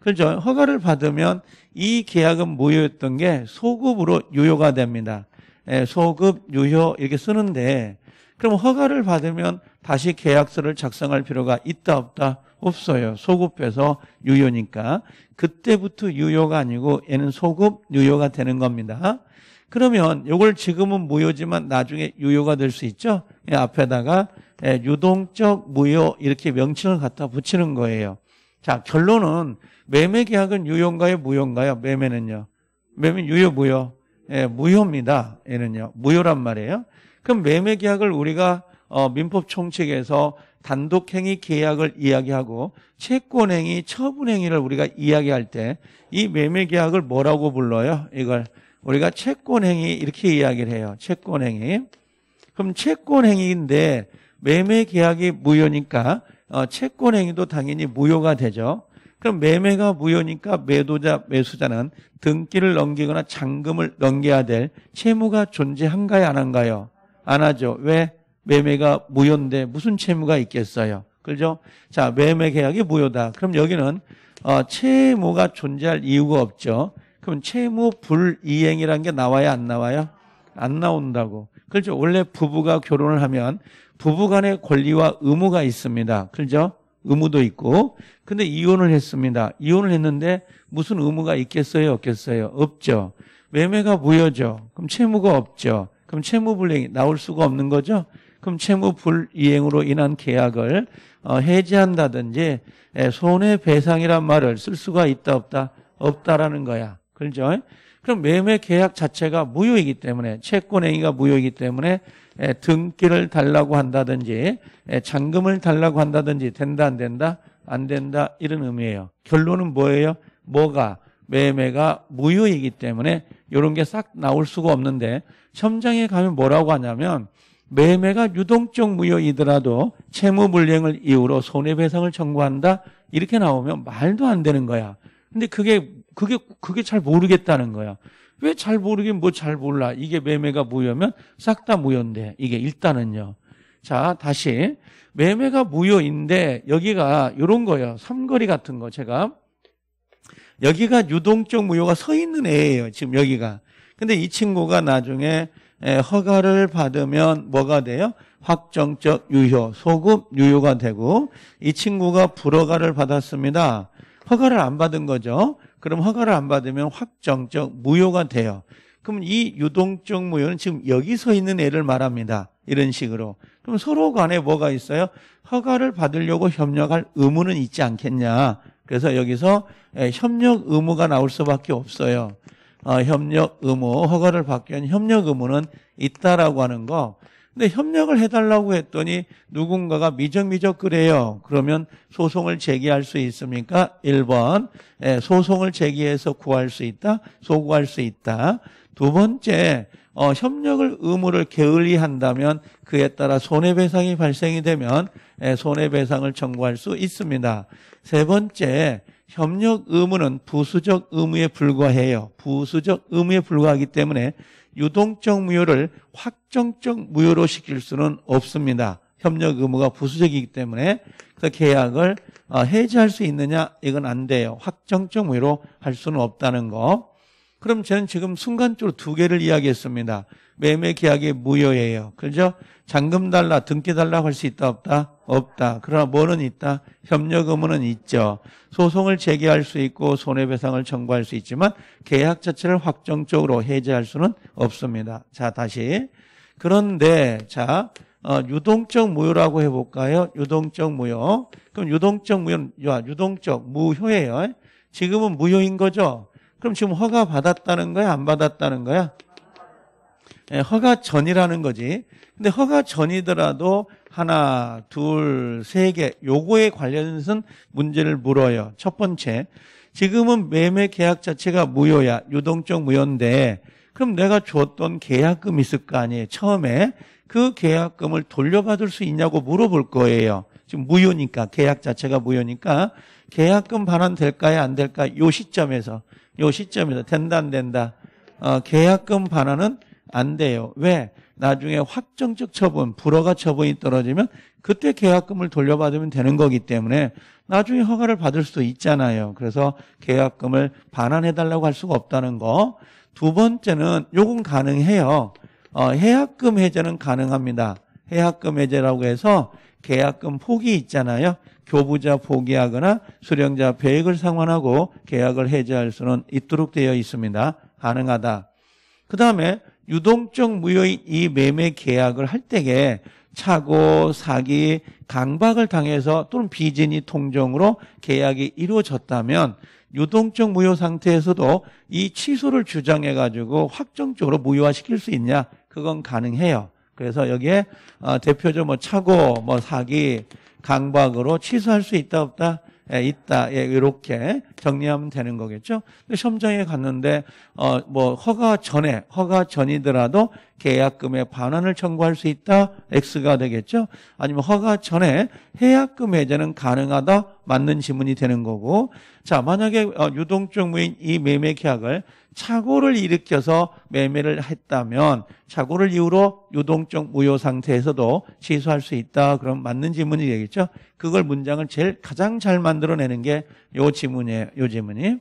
그렇죠? 허가를 받으면 이 계약은 무효였던 게 소급으로 유효가 됩니다. 예, 소급, 유효 이렇게 쓰는데 그럼 허가를 받으면 다시 계약서를 작성할 필요가 있다 없다 없어요. 소급해서 유효니까 그때부터 유효가 아니고 얘는 소급 유효가 되는 겁니다. 그러면 이걸 지금은 무효지만 나중에 유효가 될 수 있죠. 예, 앞에다가 예, 유동적 무효 이렇게 명칭을 갖다 붙이는 거예요. 자 결론은 매매 계약은 유효인가요 무효인가요? 매매는요. 매매 유효 무효. 예, 무효입니다. 얘는요. 무효란 말이에요. 그럼 매매 계약을 우리가 어, 민법 총칙에서 단독행위 계약을 이야기하고 채권행위, 처분행위를 우리가 이야기할 때 이 매매 계약을 뭐라고 불러요? 이걸 우리가 채권행위 이렇게 이야기를 해요. 채권행위. 그럼 채권행위인데 매매 계약이 무효니까 어, 채권행위도 당연히 무효가 되죠. 그럼 매매가 무효니까 매도자, 매수자는 등기를 넘기거나 잔금을 넘겨야 될 채무가 존재한가요? 안 한가요? 안 하죠. 왜? 매매가 무효인데 무슨 채무가 있겠어요. 그죠? 자, 매매 계약이 무효다. 그럼 여기는 어, 채무가 존재할 이유가 없죠. 그럼 채무 불이행이라는 게 나와야 안 나와요? 안 나온다고. 그렇죠. 원래 부부가 결혼을 하면 부부 간의 권리와 의무가 있습니다. 그렇죠? 의무도 있고. 근데 이혼을 했습니다. 이혼을 했는데 무슨 의무가 있겠어요? 없겠어요? 없죠. 매매가 무효죠. 그럼 채무가 없죠. 그럼 채무불이행이 나올 수가 없는 거죠. 그럼 채무불이행으로 인한 계약을 어, 해지한다든지 예, 손해배상이란 말을 쓸 수가 있다 없다 없다라는 거야. 그렇죠? 그럼 매매 계약 자체가 무효이기 때문에 채권행위가 무효이기 때문에 예, 등기를 달라고 한다든지 예, 잔금을 달라고 한다든지 된다 안 된다 안 된다 이런 의미예요. 결론은 뭐예요? 뭐가 매매가 무효이기 때문에 이런 게 싹 나올 수가 없는데 첨장에 가면 뭐라고 하냐면 매매가 유동적 무효이더라도 채무 불량을 이유로 손해배상을 청구한다 이렇게 나오면 말도 안 되는 거야. 근데 그게 그게 그게 잘 모르겠다는 거야. 왜 잘 모르긴 뭐 잘 몰라. 이게 매매가 무효면 싹 다 무효인데 이게 일단은요. 자 다시 매매가 무효인데 여기가 이런 거예요. 삼거리 같은 거 제가 여기가 유동적 무효가 서 있는 애예요. 지금 여기가. 근데 이 친구가 나중에 허가를 받으면 뭐가 돼요? 확정적 유효, 소급 유효가 되고 이 친구가 불허가를 받았습니다. 허가를 안 받은 거죠. 그럼 허가를 안 받으면 확정적 무효가 돼요. 그럼 이 유동적 무효는 지금 여기 서 있는 애를 말합니다. 이런 식으로. 그럼 서로 간에 뭐가 있어요? 허가를 받으려고 협력할 의무는 있지 않겠냐. 그래서 여기서 예, 협력 의무가 나올 수밖에 없어요. 어, 협력 의무, 허가를 받기 위한 협력 의무는 있다라고 하는 거. 근데 협력을 해달라고 했더니 누군가가 미적미적 그래요. 그러면 소송을 제기할 수 있습니까? 1번, 예, 소송을 제기해서 구할 수 있다, 소구할 수 있다. 두 번째, 어, 협력을 의무를 게을리 한다면 그에 따라 손해배상이 발생이 되면 예, 손해배상을 청구할 수 있습니다. 세 번째, 협력 의무는 부수적 의무에 불과해요. 부수적 의무에 불과하기 때문에 유동적 무효를 확정적 무효로 시킬 수는 없습니다. 협력 의무가 부수적이기 때문에 그 계약을 어, 해지할 수 있느냐 이건 안 돼요. 확정적 무효로 할 수는 없다는 거. 그럼 저는 지금 순간적으로 두 개를 이야기했습니다. 매매 계약이 무효예요. 그죠? 렇 잔금 달라, 등기 달라 할 수 있다 없다? 없다. 그러나 뭐는 있다? 협력 의무는 있죠. 소송을 제기할 수 있고 손해배상을 청구할 수 있지만 계약 자체를 확정적으로 해제할 수는 없습니다. 자, 다시. 그런데 자, 어, 유동적 무효라고 해볼까요? 유동적 무효. 그럼 유동적 무효, 유동적 무효예요. 지금은 무효인 거죠? 그럼 지금 허가 받았다는 거야? 안 받았다는 거야? 예, 허가 전이라는 거지. 근데 허가 전이더라도 하나, 둘, 세 개, 요거에 관련해서는 문제를 물어요. 첫 번째. 지금은 매매 계약 자체가 무효야. 유동적 무효인데, 그럼 내가 줬던 계약금 있을 거 아니에요. 처음에 그 계약금을 돌려받을 수 있냐고 물어볼 거예요. 지금 무효니까, 계약 자체가 무효니까, 계약금 반환될까요? 안 될까요? 요 시점에서, 요 시점에서, 된다, 안 된다. 어, 계약금 반환은 안 돼요. 왜? 나중에 확정적 처분, 불허가 처분이 떨어지면 그때 계약금을 돌려받으면 되는 거기 때문에 나중에 허가를 받을 수도 있잖아요. 그래서 계약금을 반환해달라고 할 수가 없다는 거. 두 번째는 요건 가능해요. 어, 해약금 해제는 가능합니다. 해약금 해제라고 해서 계약금 포기 있잖아요. 교부자 포기하거나 수령자 배액을 상환하고 계약을 해제할 수는 있도록 되어 있습니다. 가능하다. 그 다음에 유동적 무효인 이 매매 계약을 할 때에 차고 사기 강박을 당해서 또는 비진이 통정으로 계약이 이루어졌다면 유동적 무효 상태에서도 이 취소를 주장해 가지고 확정적으로 무효화시킬 수 있냐? 그건 가능해요. 그래서 여기에 어, 대표적으로 뭐 차고 뭐 사기 강박으로 취소할 수 있다 없다 있다. 예, 이렇게 정리하면 되는 거겠죠. 근데 시험장에 갔는데 어 뭐 허가 전에 허가 전이더라도 계약금의 반환을 청구할 수 있다. X가 되겠죠. 아니면 허가 전에 해약금 해제는 가능하다. 맞는 지문이 되는 거고. 자, 만약에 어, 유동적 무인 이 매매 계약을 착오를 일으켜서 매매를 했다면 착오를 이유로 유동적 무효 상태에서도 취소할 수 있다. 그럼 맞는 지문이 되겠죠? 그걸 문장을 제일 가장 잘 만들어내는 게 요 지문이에요. 요 지문이.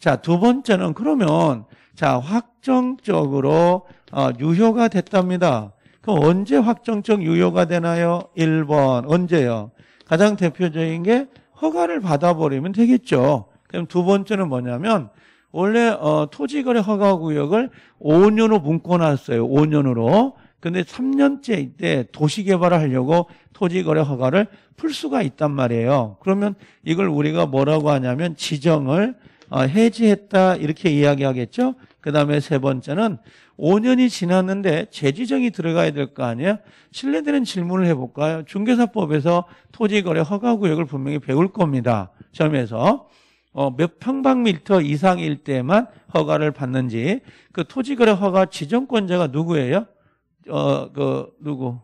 자, 두 번째는 그러면 자, 확정적으로 어, 유효가 됐답니다. 그럼 언제 확정적 유효가 되나요? 1번. 언제요? 가장 대표적인 게 허가를 받아버리면 되겠죠. 그럼 두 번째는 뭐냐면 원래 어, 토지거래 허가구역을 5년으로 묶어놨어요. 5년으로. 근데 3년째 이때 도시개발을 하려고 토지거래 허가를 풀 수가 있단 말이에요. 그러면 이걸 우리가 뭐라고 하냐면 지정을 어, 해지했다 이렇게 이야기하겠죠. 그 다음에 세 번째는 5년이 지났는데 재지정이 들어가야 될 거 아니에요? 신뢰되는 질문을 해볼까요? 중개사법에서 토지거래 허가구역을 분명히 배울 겁니다. 점에서 어, 몇 평방미터 이상일 때만 허가를 받는지 그 토지거래 허가 지정권자가 누구예요? 어, 그 누구?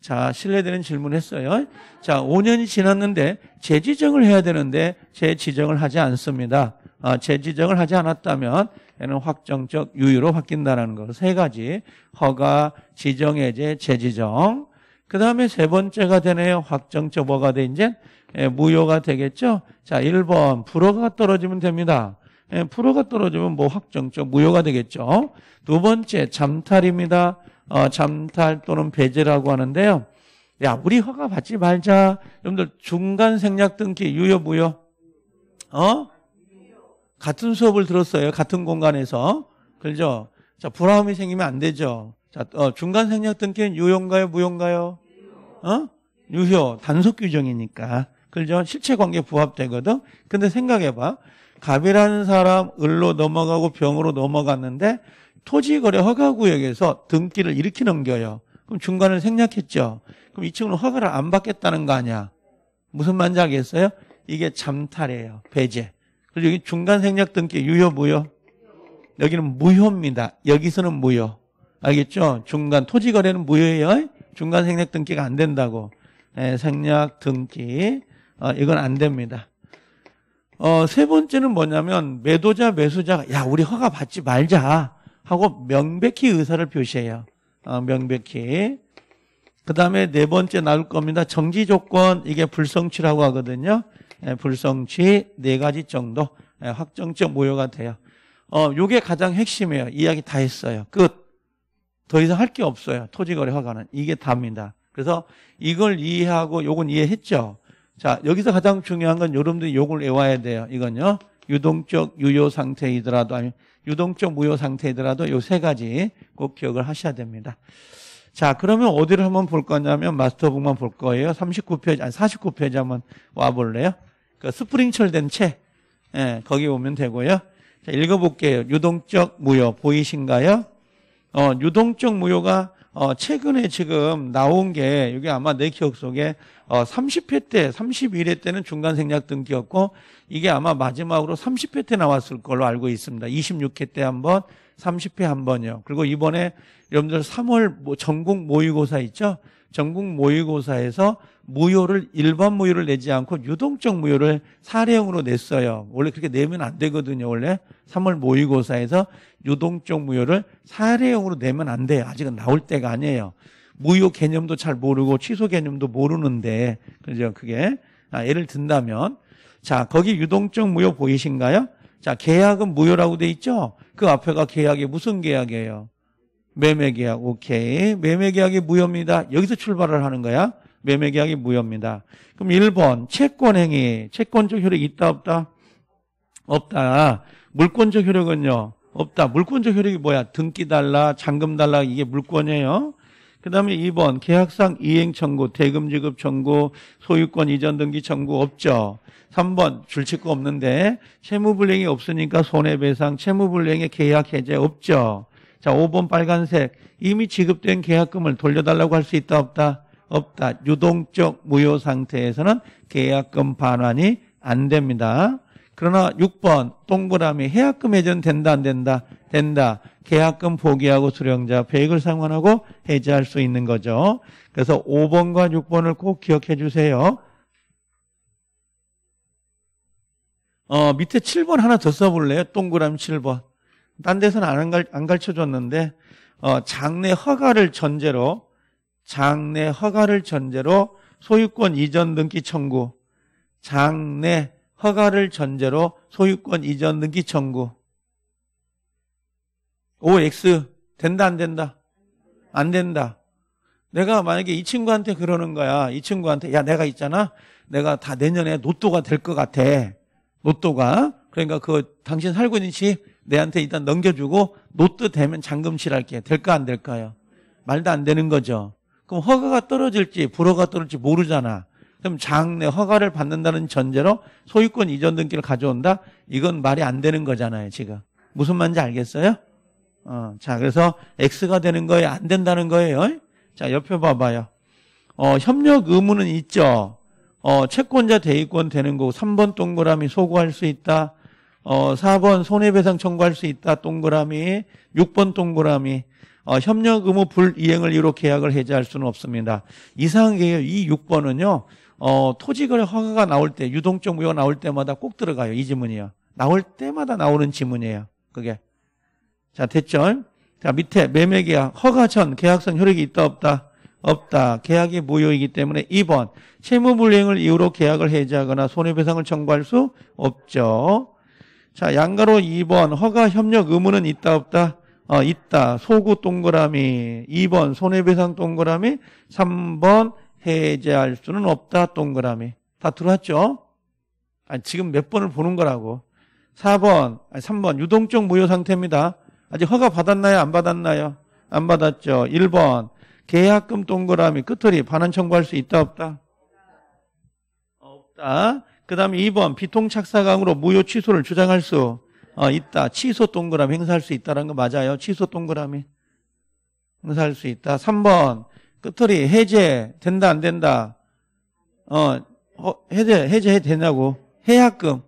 자, 실례되는 질문했어요. 자, 5년이 지났는데 재지정을 해야 되는데 재지정을 하지 않습니다. 아, 재지정을 하지 않았다면 얘는 확정적 유효로 바뀐다라는 거. 세 가지 허가, 지정, 해제, 재지정. 그 다음에 세 번째가 되네요. 확정적 뭐가 돼 이제 예, 무효가 되겠죠? 자, 1번 불허가 떨어지면 됩니다. 예, 불허가 떨어지면 뭐 확정적 무효가 되겠죠. 두 번째 잠탈입니다. 어, 잠탈 또는 배제라고 하는데요. 야, 우리 허가 받지 말자. 여러분들 중간 생략 등기 유효 무효? 어? 같은 수업을 들었어요. 같은 공간에서. 그죠? 자, 불화음이 생기면 안 되죠. 자, 어, 중간 생략 등기는 유효인가요? 무효인가요? 어? 유효. 단속 규정이니까. 그죠? 실체 관계 부합되거든. 근데 생각해봐. 갑이라는 사람 을로 넘어가고 병으로 넘어갔는데 토지거래 허가구역에서 등기를 이렇게 넘겨요. 그럼 중간을 생략했죠. 그럼 이 친구는 허가를 안 받겠다는 거 아니야. 무슨 말인지 알겠어요? 이게 잠탈이에요. 배제. 그리고 여기 중간 생략 등기 유효 무효? 여기는 무효입니다. 여기서는 무효. 알겠죠? 중간 토지 거래는 무효예요. 중간 생략 등기가 안 된다고. 네, 생략 등기. 어, 이건 안 됩니다. 어, 세 번째는 뭐냐면 매도자 매수자가 야 우리 허가 받지 말자 하고 명백히 의사를 표시해요. 어, 명백히. 그 다음에 네 번째 나올 겁니다. 정지 조건 이게 불성취라고 하거든요. 예, 불성취 네 가지 정도 예, 확정적 모여가 돼요. 어, 요게 가장 핵심이에요. 이야기 다 했어요. 끝. 더 이상 할 게 없어요. 토지거래 허가는 이게 답니다. 그래서 이걸 이해하고 요건 이해했죠. 자, 여기서 가장 중요한 건 여러분들이 요걸 외워야 돼요. 이건요. 유동적 유효 상태이더라도 아니 유동적 무효 상태이더라도 요 세 가지 꼭 기억을 하셔야 됩니다. 자, 그러면 어디를 한번 볼 거냐면 마스터북만 볼 거예요. 39페이지 아니 49페이지 한번 와 볼래요? 그 스프링철 된채 예, 거기 오면 되고요. 자, 읽어 볼게요. 유동적 무효 보이신가요? 어, 유동적 무효가 어, 최근에 지금 나온 게 이게 아마 내 기억 속에 어, 30회 때, 31회 때는 중간 생략 등기였고 이게 아마 마지막으로 30회 때 나왔을 걸로 알고 있습니다. 26회 때 한 번, 30회 한 번요. 그리고 이번에 여러분들 3월 뭐 전국 모의고사 있죠? 전국 모의고사에서 무효를 일반 무효를 내지 않고 유동적 무효를 사례형으로 냈어요. 원래 그렇게 내면 안 되거든요. 원래 3월 모의고사에서 유동적 무효를 사례형으로 내면 안 돼요. 아직은 나올 때가 아니에요. 무효 개념도 잘 모르고 취소 개념도 모르는데 그죠? 그게 아, 예를 든다면 자 거기 유동적 무효 보이신가요? 자 계약은 무효라고 돼 있죠. 그 앞에가 계약이 무슨 계약이에요? 매매계약, 오케이. 매매계약이 무효입니다. 여기서 출발을 하는 거야. 매매계약이 무효입니다. 그럼 1번, 채권행위. 채권적 효력 있다, 없다? 없다. 물권적 효력은요? 없다. 물권적 효력이 뭐야? 등기 달라, 잔금 달라, 이게 물권이에요. 그 다음에 2번, 계약상 이행 청구, 대금 지급 청구, 소유권 이전 등기 청구 없죠. 3번, 줄치고 없는데, 채무불행이 없으니까 손해배상, 채무불행의 계약 해제 없죠. 자, 5번 빨간색. 이미 지급된 계약금을 돌려달라고 할 수 있다 없다? 없다. 유동적 무효 상태에서는 계약금 반환이 안 됩니다. 그러나 6번 동그라미 해약금 해전된다 안 된다? 된다. 계약금 포기하고 수령자 배액을 상환하고 해제할수 있는 거죠. 그래서 5번과 6번을 꼭 기억해 주세요. 어, 밑에 7번 하나 더 써볼래요? 동그라미 7번. 딴 데서는 안, 안 가르쳐 줬는데, 어, 장래 허가를 전제로, 장래 허가를 전제로 소유권 이전 등기 청구, 장래 허가를 전제로 소유권 이전 등기 청구. OX 된다 안 된다? 안 된다. 내가 만약에 이 친구한테 그러는 거야. 이 친구한테 야 내가 있잖아. 내가 다 내년에 노또가 될 것 같아. 노또가. 그러니까 그 당신 살고 있는 집 내한테 일단 넘겨주고 노트 되면 잠금칠 할게. 될까 안 될까요? 말도 안 되는 거죠. 그럼 허가가 떨어질지 불허가 떨어질지 모르잖아. 그럼 장내 허가를 받는다는 전제로 소유권 이전 등기를 가져온다? 이건 말이 안 되는 거잖아요, 지금. 무슨 말인지 알겠어요? 어, 자, 그래서 X가 되는 거예요? 안 된다는 거예요? 자, 옆에 봐봐요. 어, 협력 의무는 있죠. 어, 채권자 대위권 되는 거고 3번 동그라미 소구할 수 있다. 어, 4번 손해배상 청구할 수 있다 동그라미 6번 동그라미 어, 협력 의무 불이행을 이유로 계약을 해제할 수는 없습니다. 이상한 게요. 이 6번은요. 어, 토지거래 허가가 나올 때 유동적 무효가 나올 때마다 꼭 들어가요. 이 지문이요. 나올 때마다 나오는 지문이에요. 그게. 자, 됐죠? 자, 밑에 매매 계약 허가 전 계약상 효력이 있다 없다. 없다. 계약이 무효이기 때문에 2번 채무 불이행을 이유로 계약을 해제하거나 손해배상을 청구할 수 없죠. 자, 양가로 2번 허가 협력 의무는 있다 없다? 어, 있다. 소구 동그라미 2번 손해배상 동그라미 3번 해제할 수는 없다 동그라미 다 들어왔죠? 아니, 지금 몇 번을 보는 거라고 4번, 아니, 3번 유동적 무효 상태입니다. 아직 허가 받았나요? 안 받았나요? 안 받았죠. 1번 계약금 동그라미 끝털이 반환 청구할 수 있다 없다? 없다. 그 다음에 2번 비통착사강으로 무효 취소를 주장할 수 어, 있다. 취소 동그라미 행사할 수 있다는 거 맞아요. 취소 동그라미 행사할 수 있다. 3번 끝털이 해제된다 안 된다. 어, 어, 해제 해제 되냐고. 해약금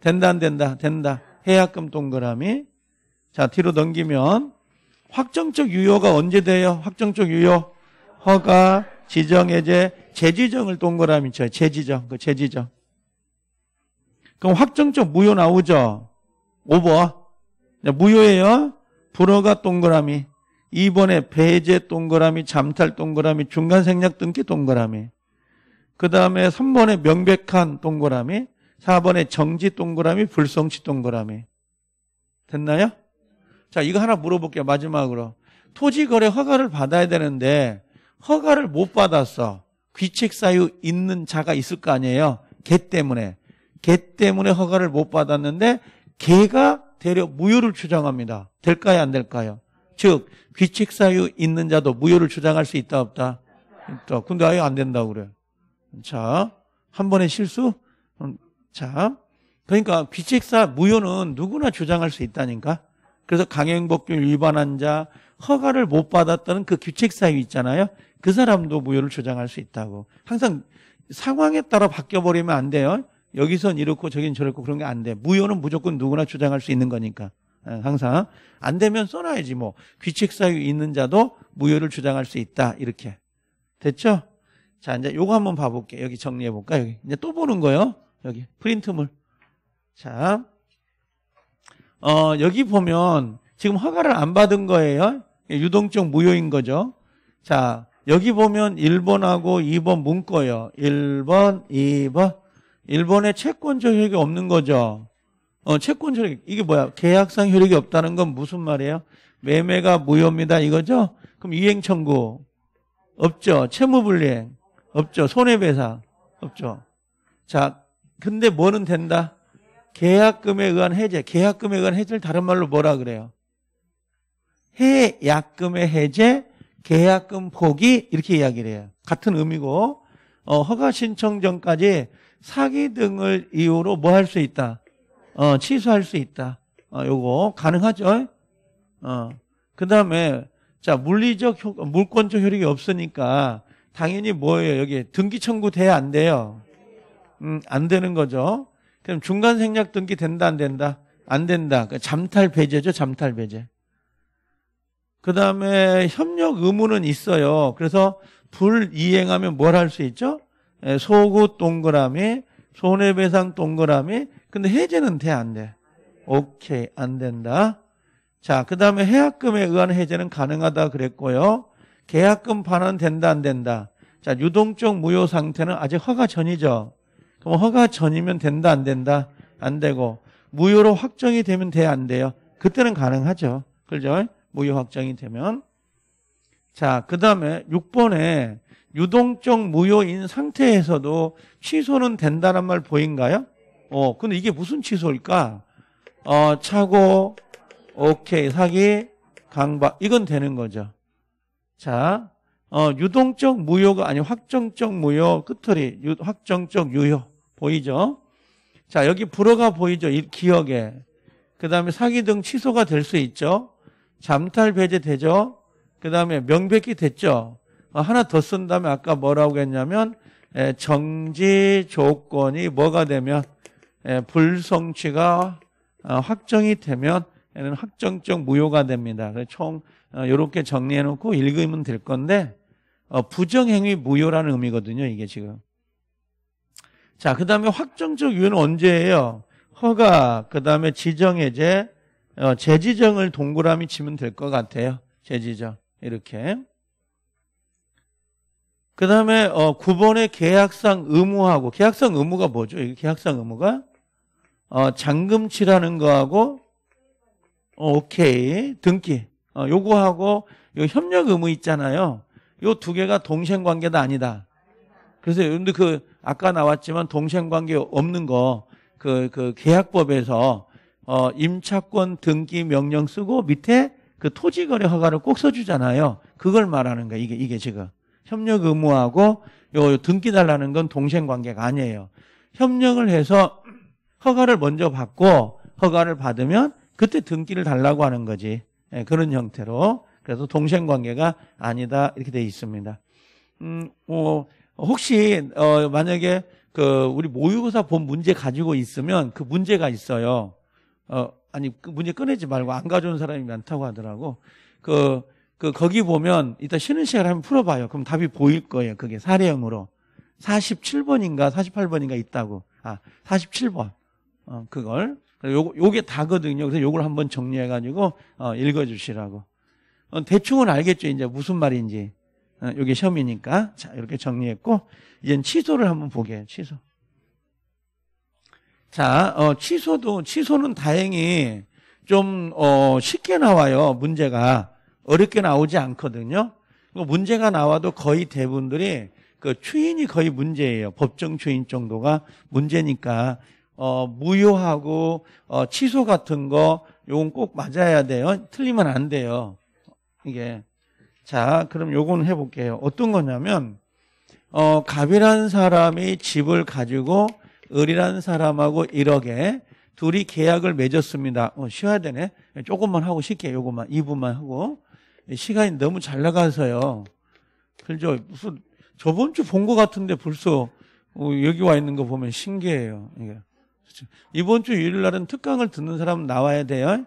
된다 안 된다. 된다. 해약금 동그라미. 자 뒤로 넘기면 확정적 유효가 언제 돼요? 확정적 유효 허가 지정 해제 재지정을 동그라미 쳐요. 재지정 그 재지정. 그럼 확정적 무효 나오죠? 오버. 무효예요. 불어가 동그라미. 2번에 배제 동그라미, 잠탈 동그라미, 중간 생략 등기 동그라미. 그 다음에 3번에 명백한 동그라미, 4번에 정지 동그라미, 불성치 동그라미. 됐나요? 자, 이거 하나 물어볼게요. 마지막으로. 토지거래 허가를 받아야 되는데 허가를 못 받았어. 귀책 사유 있는 자가 있을 거 아니에요. 개 때문에. 개 때문에 허가를 못 받았는데 개가 되려 무효를 주장합니다. 될까요? 안 될까요? 즉 귀책 사유 있는 자도 무효를 주장할 수 있다 없다? 있다. 근데 아예 안 된다고 그래요. 자, 한 번의 실수? 음, 자, 그러니까 귀책사 무효는 누구나 주장할 수 있다니까. 그래서 강행법규 위반한 자, 허가를 못 받았다는 그 규책사유 있잖아요. 그 사람도 무효를 주장할 수 있다고. 항상 상황에 따라 바뀌어버리면 안 돼요. 여기선 이렇고 저긴 저렇고 그런 게 안 돼. 무효는 무조건 누구나 주장할 수 있는 거니까. 예, 항상 안 되면 써놔야지 뭐 귀책 사유 있는 자도 무효를 주장할 수 있다 이렇게 됐죠? 자 이제 요거 한번 봐볼게 여기 정리해 볼까 여기 이제 또 보는 거요 여기 프린트물 자 어, 여기 보면 지금 허가를 안 받은 거예요 유동적 무효인 거죠 자 여기 보면 1번하고 2번 문거예요 1번 2번 일본의 채권적 효력이 없는 거죠. 어, 채권 적 효력 이게 뭐야? 계약상 효력이 없다는 건 무슨 말이에요? 매매가 무효입니다 이거죠? 그럼 이행 청구 없죠. 채무불이행 없죠. 손해배상 없죠. 자, 근데 뭐는 된다? 계약금에 의한 해제. 계약금에 의한 해제를 다른 말로 뭐라 그래요? 해약금의 해제, 계약금 포기 이렇게 이야기를 해요. 같은 의미고 어, 허가 신청 전까지 사기 등을 이유로 뭐 할 수 있다? 어, 취소할 수 있다. 어, 요거 가능하죠? 어. 그다음에 자, 물리적 효, 물권적 효력이 없으니까 당연히 뭐예요? 여기 등기 청구 돼야안 돼요? 음, 안 되는 거죠. 그럼 중간 생략 등기 된다 안 된다? 안 된다. 그 잠탈 배제죠, 잠탈 배제. 그다음에 협력 의무는 있어요. 그래서 불이행하면 뭘 할 수 있죠? 예, 소구 동그라미, 손해배상 동그라미. 근데 해제는 돼, 안 돼? 오케이, 안 된다. 자, 그 다음에 해약금에 의한 해제는 가능하다 그랬고요. 계약금 반환 된다, 안 된다? 자, 유동적 무효 상태는 아직 허가 전이죠. 그럼 허가 전이면 된다, 안 된다? 안 되고. 무효로 확정이 되면 돼, 안 돼요? 그때는 가능하죠. 그죠? 무효 확정이 되면. 자, 그 다음에 6번에 유동적 무효인 상태에서도 취소는 된다는 말 보인가요? 어, 근데 이게 무슨 취소일까? 어, 차고, 오케이, 사기, 강박. 이건 되는 거죠. 자, 어, 유동적 무효가 아니 확정적 무효 끝털이 유, 확정적 유효 보이죠? 자, 여기 불어가 보이죠? 이 기억에. 그 다음에 사기 등 취소가 될 수 있죠? 잠탈 배제되죠? 그 다음에 명백히 됐죠? 어, 하나 더 쓴다면 아까 뭐라고 했냐면 정지 조건이 뭐가 되면 불성취가 어, 확정이 되면 얘는 확정적 무효가 됩니다. 총 이렇게 어, 정리해 놓고 읽으면 될 건데 부정행위 무효라는 의미거든요. 이게 지금. 자, 그 다음에 확정적 유효는 언제예요? 허가, 그 다음에 지정해제, 재지정을 동그라미 치면 될 것 같아요. 재지정. 이렇게. 그 다음에 어, 9번의 계약상 의무하고 계약상 의무가 뭐죠? 이 계약상 의무가 어, 잔금치라는 거하고 어, 오케이 등기 어, 요거하고 요 협력 의무 있잖아요. 요 두 개가 동생 관계도 아니다. 그래서 근데 그 아까 나왔지만 동생 관계 없는 거그그 그 계약법에서 어, 임차권 등기 명령 쓰고 밑에 그 토지 거래 허가를 꼭 써주잖아요. 그걸 말하는 거야. 이게 이게 지금. 협력 의무하고 요 등기 달라는 건 동생 관계가 아니에요. 협력을 해서 허가를 먼저 받고 허가를 받으면 그때 등기를 달라고 하는 거지. 예, 그런 형태로. 그래서 동생 관계가 아니다. 이렇게 돼 있습니다. 음, 어, 혹시, 어, 만약에 그 우리 모의고사 본 문제 가지고 있으면 그 문제가 있어요. 어, 아니, 그 문제 꺼내지 말고 안 가져온 사람이 많다고 하더라고. 그그 거기 보면 이따 쉬는 시간에 한번 풀어봐요. 그럼 답이 보일 거예요. 그게 사례형으로 47번인가 48번인가 있다고. 아 47번. 어, 그걸 요, 요게 다거든요. 그래서 요걸 한번 정리해가지고 어, 읽어주시라고. 어, 대충은 알겠죠. 이제 무슨 말인지. 어, 요게 시험이니까. 자, 이렇게 정리했고. 이젠 취소를 한번 보게 요 취소. 자, 어, 취소도, 취소는 다행히 좀, 어, 쉽게 나와요. 문제가. 어렵게 나오지 않거든요. 그러니까 문제가 나와도 거의 대부분들이 그 추인이 거의 문제예요. 법정 추인 정도가 문제니까 어, 무효하고 어, 취소 같은 거 요건 꼭 맞아야 돼요. 틀리면 안 돼요. 이게 자 그럼 요건 해볼게요. 어떤 거냐면 어, 갑이라는 사람이 집을 가지고 을이란 사람하고 1억에 둘이 계약을 맺었습니다. 어, 쉬어야 되네. 조금만 하고 쉴게요. 요것만 2분만 하고 시간이 너무 잘 나가서요. 그죠? 무슨 저번 주 본 것 같은데 벌써 어, 여기 와 있는 거 보면 신기해요. 예. 그렇죠. 이번 주 일요일 날은 특강을 듣는 사람 나와야 돼요.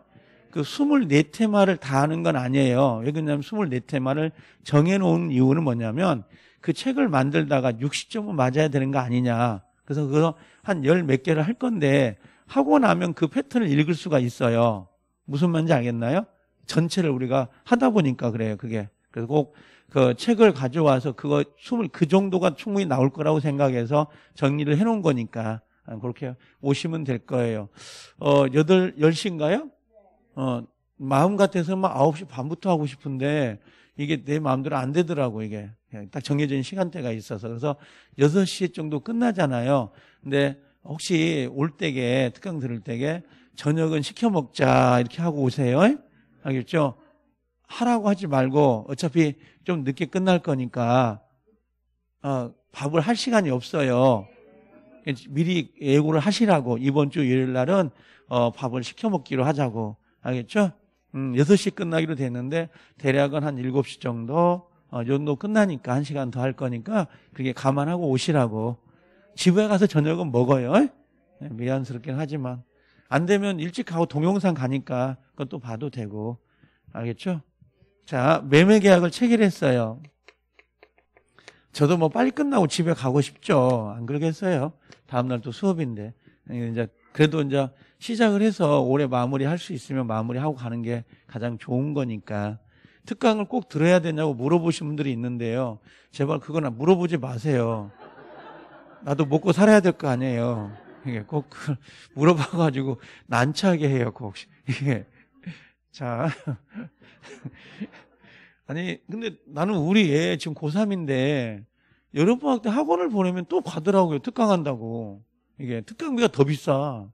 그 24테마를 다 하는 건 아니에요. 왜 그러냐면 24테마를 정해놓은 이유는 뭐냐면 그 책을 만들다가 60점은 맞아야 되는 거 아니냐. 그래서 그거 한열 몇 개를 할 건데 하고 나면 그 패턴을 읽을 수가 있어요. 무슨 말인지 알겠나요? 전체를 우리가 하다 보니까 그래요. 그게. 그래서 꼭그 책을 가져와서 그거 숨을 그 정도가 충분히 나올 거라고 생각해서 정리를 해놓은 거니까 아, 그렇게 오시면 될 거예요. 어, 8, 10시인가요? 어, 마음 같아서 막 9시 반부터 하고 싶은데 이게 내 마음대로 안 되더라고, 이게. 예, 딱 정해진 시간대가 있어서. 그래서 6시 정도 끝나잖아요. 근데 혹시 올 때게, 특강 들을 때게 저녁은 시켜 먹자, 이렇게 하고 오세요. 알겠죠? 하라고 하지 말고 어차피 좀 늦게 끝날 거니까 어, 밥을 할 시간이 없어요. 미리 예고를 하시라고 이번 주 일요일 날은 어, 밥을 시켜 먹기로 하자고 알겠죠? 음, 6시 끝나기로 됐는데 대략은 한 7시 정도 어, 연도 끝나니까 한 시간 더 할 거니까 그게 감안하고 오시라고 집에 가서 저녁은 먹어요. 예? 미안스럽긴 하지만 안 되면 일찍 가고 동영상 가니까 그건 또 봐도 되고 알겠죠? 자 매매 계약을 체결했어요. 저도 뭐 빨리 끝나고 집에 가고 싶죠. 안 그러겠어요? 다음날 또 수업인데 이제 그래도 이제 시작을 해서 올해 마무리할 수 있으면 마무리하고 가는 게 가장 좋은 거니까 특강을 꼭 들어야 되냐고 물어보신 분들이 있는데요. 제발 그거나 물어보지 마세요. 나도 먹고 살아야 될 거 아니에요. 이게 꼭 물어봐가지고 난처하게 해요. 꼭 이게 자 아니 근데 나는 우리 애 지금 고3인데 여름 방학 때 학원을 보내면 또 받으라고요. 특강 한다고 이게 특강비가 더 비싸.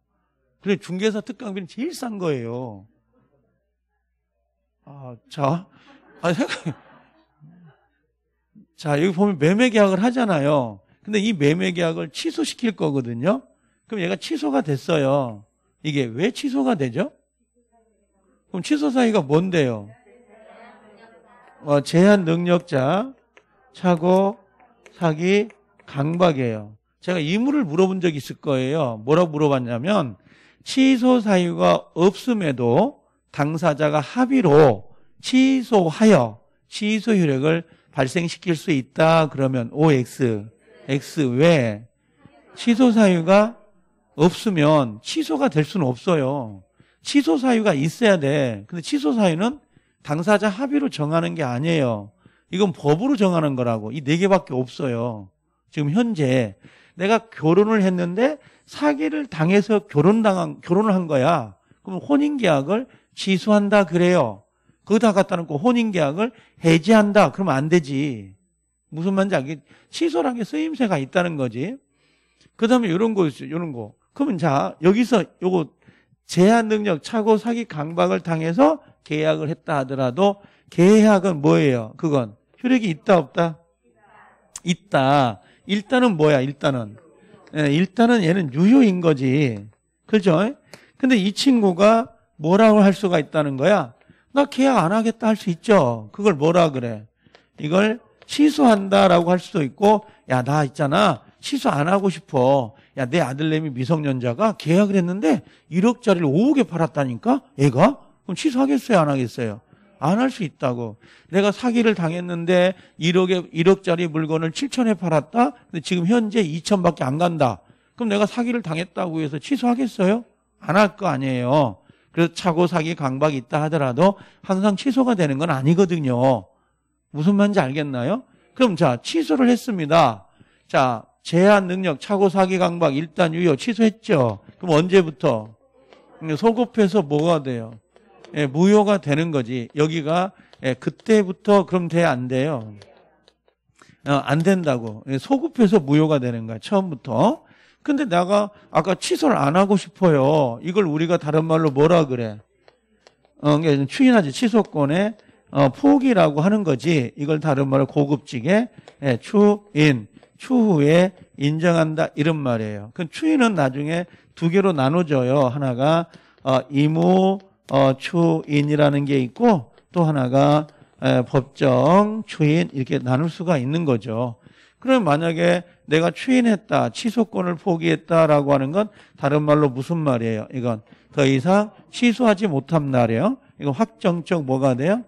그래 중개사 특강비는 제일 싼 거예요. 아, 자, 아 생각. 자 여기 보면 매매 계약을 하잖아요. 근데 이 매매 계약을 취소시킬 거거든요. 그럼 얘가 취소가 됐어요. 이게 왜 취소가 되죠? 그럼 취소 사유가 뭔데요? 어, 제한 능력자, 차고, 사기, 강박이에요. 제가 이물을 물어본 적이 있을 거예요. 뭐라고 물어봤냐면 취소 사유가 없음에도 당사자가 합의로 취소하여 취소 효력을 발생시킬 수 있다 그러면 OX, X 왜 취소 사유가 없으면 취소가 될 수는 없어요. 취소 사유가 있어야 돼. 근데 취소 사유는 당사자 합의로 정하는 게 아니에요. 이건 법으로 정하는 거라고. 이 네 개밖에 없어요. 지금 현재 내가 결혼을 했는데 사기를 당해서 결혼당한 결혼을 한 거야. 그럼 혼인 계약을 취소한다 그래요. 거다 갖다 놓고 혼인 계약을 해지한다. 그러면 안 되지. 무슨 말인지 알겠? 지 취소란 게 쓰임새가 있다는 거지. 그다음에 이런 거 있어요. 이런 거. 그러면 자, 여기서 요거 제한 능력 차고 사기 강박을 당해서 계약을 했다 하더라도 계약은 뭐예요? 그건 효력이 있다 없다? 있다. 일단은 뭐야? 일단은 네, 일단은 얘는 유효인 거지. 그죠? 근데 이 친구가 뭐라고 할 수가 있다는 거야? 나 계약 안 하겠다 할 수 있죠. 그걸 뭐라 그래? 이걸 취소한다라고 할 수도 있고, 야, 나 있잖아. 취소 안 하고 싶어. 야, 내 아들내미 미성년자가 계약을 했는데 1억짜리를 5억에 팔았다니까? 애가? 그럼 취소하겠어요? 안 하겠어요? 안 할 수 있다고. 내가 사기를 당했는데 1억에, 1억짜리 물건을 7천에 팔았다? 근데 지금 현재 2천밖에 안 간다. 그럼 내가 사기를 당했다고 해서 취소하겠어요? 안 할 거 아니에요. 그래서 차고 사기 강박이 있다 하더라도 항상 취소가 되는 건 아니거든요. 무슨 말인지 알겠나요? 그럼 자, 취소를 했습니다. 자, 제한 능력, 차고 사기 강박, 일단 유효 취소했죠. 그럼 언제부터? 그러니까 소급해서 뭐가 돼요? 예, 무효가 되는 거지. 여기가 예, 그때부터 그럼 돼 안 돼요? 어, 안 된다고. 예, 소급해서 무효가 되는 거야. 처음부터. 근데 내가 아까 취소를 안 하고 싶어요. 이걸 우리가 다른 말로 뭐라 그래? 어, 추인하지. 취소권에 어, 포기라고 하는 거지. 이걸 다른 말로 고급지게 예, 추인. 추후에 인정한다 이런 말이에요. 그추인은 나중에 두 개로 나눠져요 하나가 어, 이무 어, 추인이라는 게 있고 또 하나가 에, 법정 추인 이렇게 나눌 수가 있는 거죠. 그럼 만약에 내가 추인했다, 취소권을 포기했다라고 하는 건 다른 말로 무슨 말이에요? 이건 더 이상 취소하지 못한 날이에요. 이거 확정적 뭐가 돼요?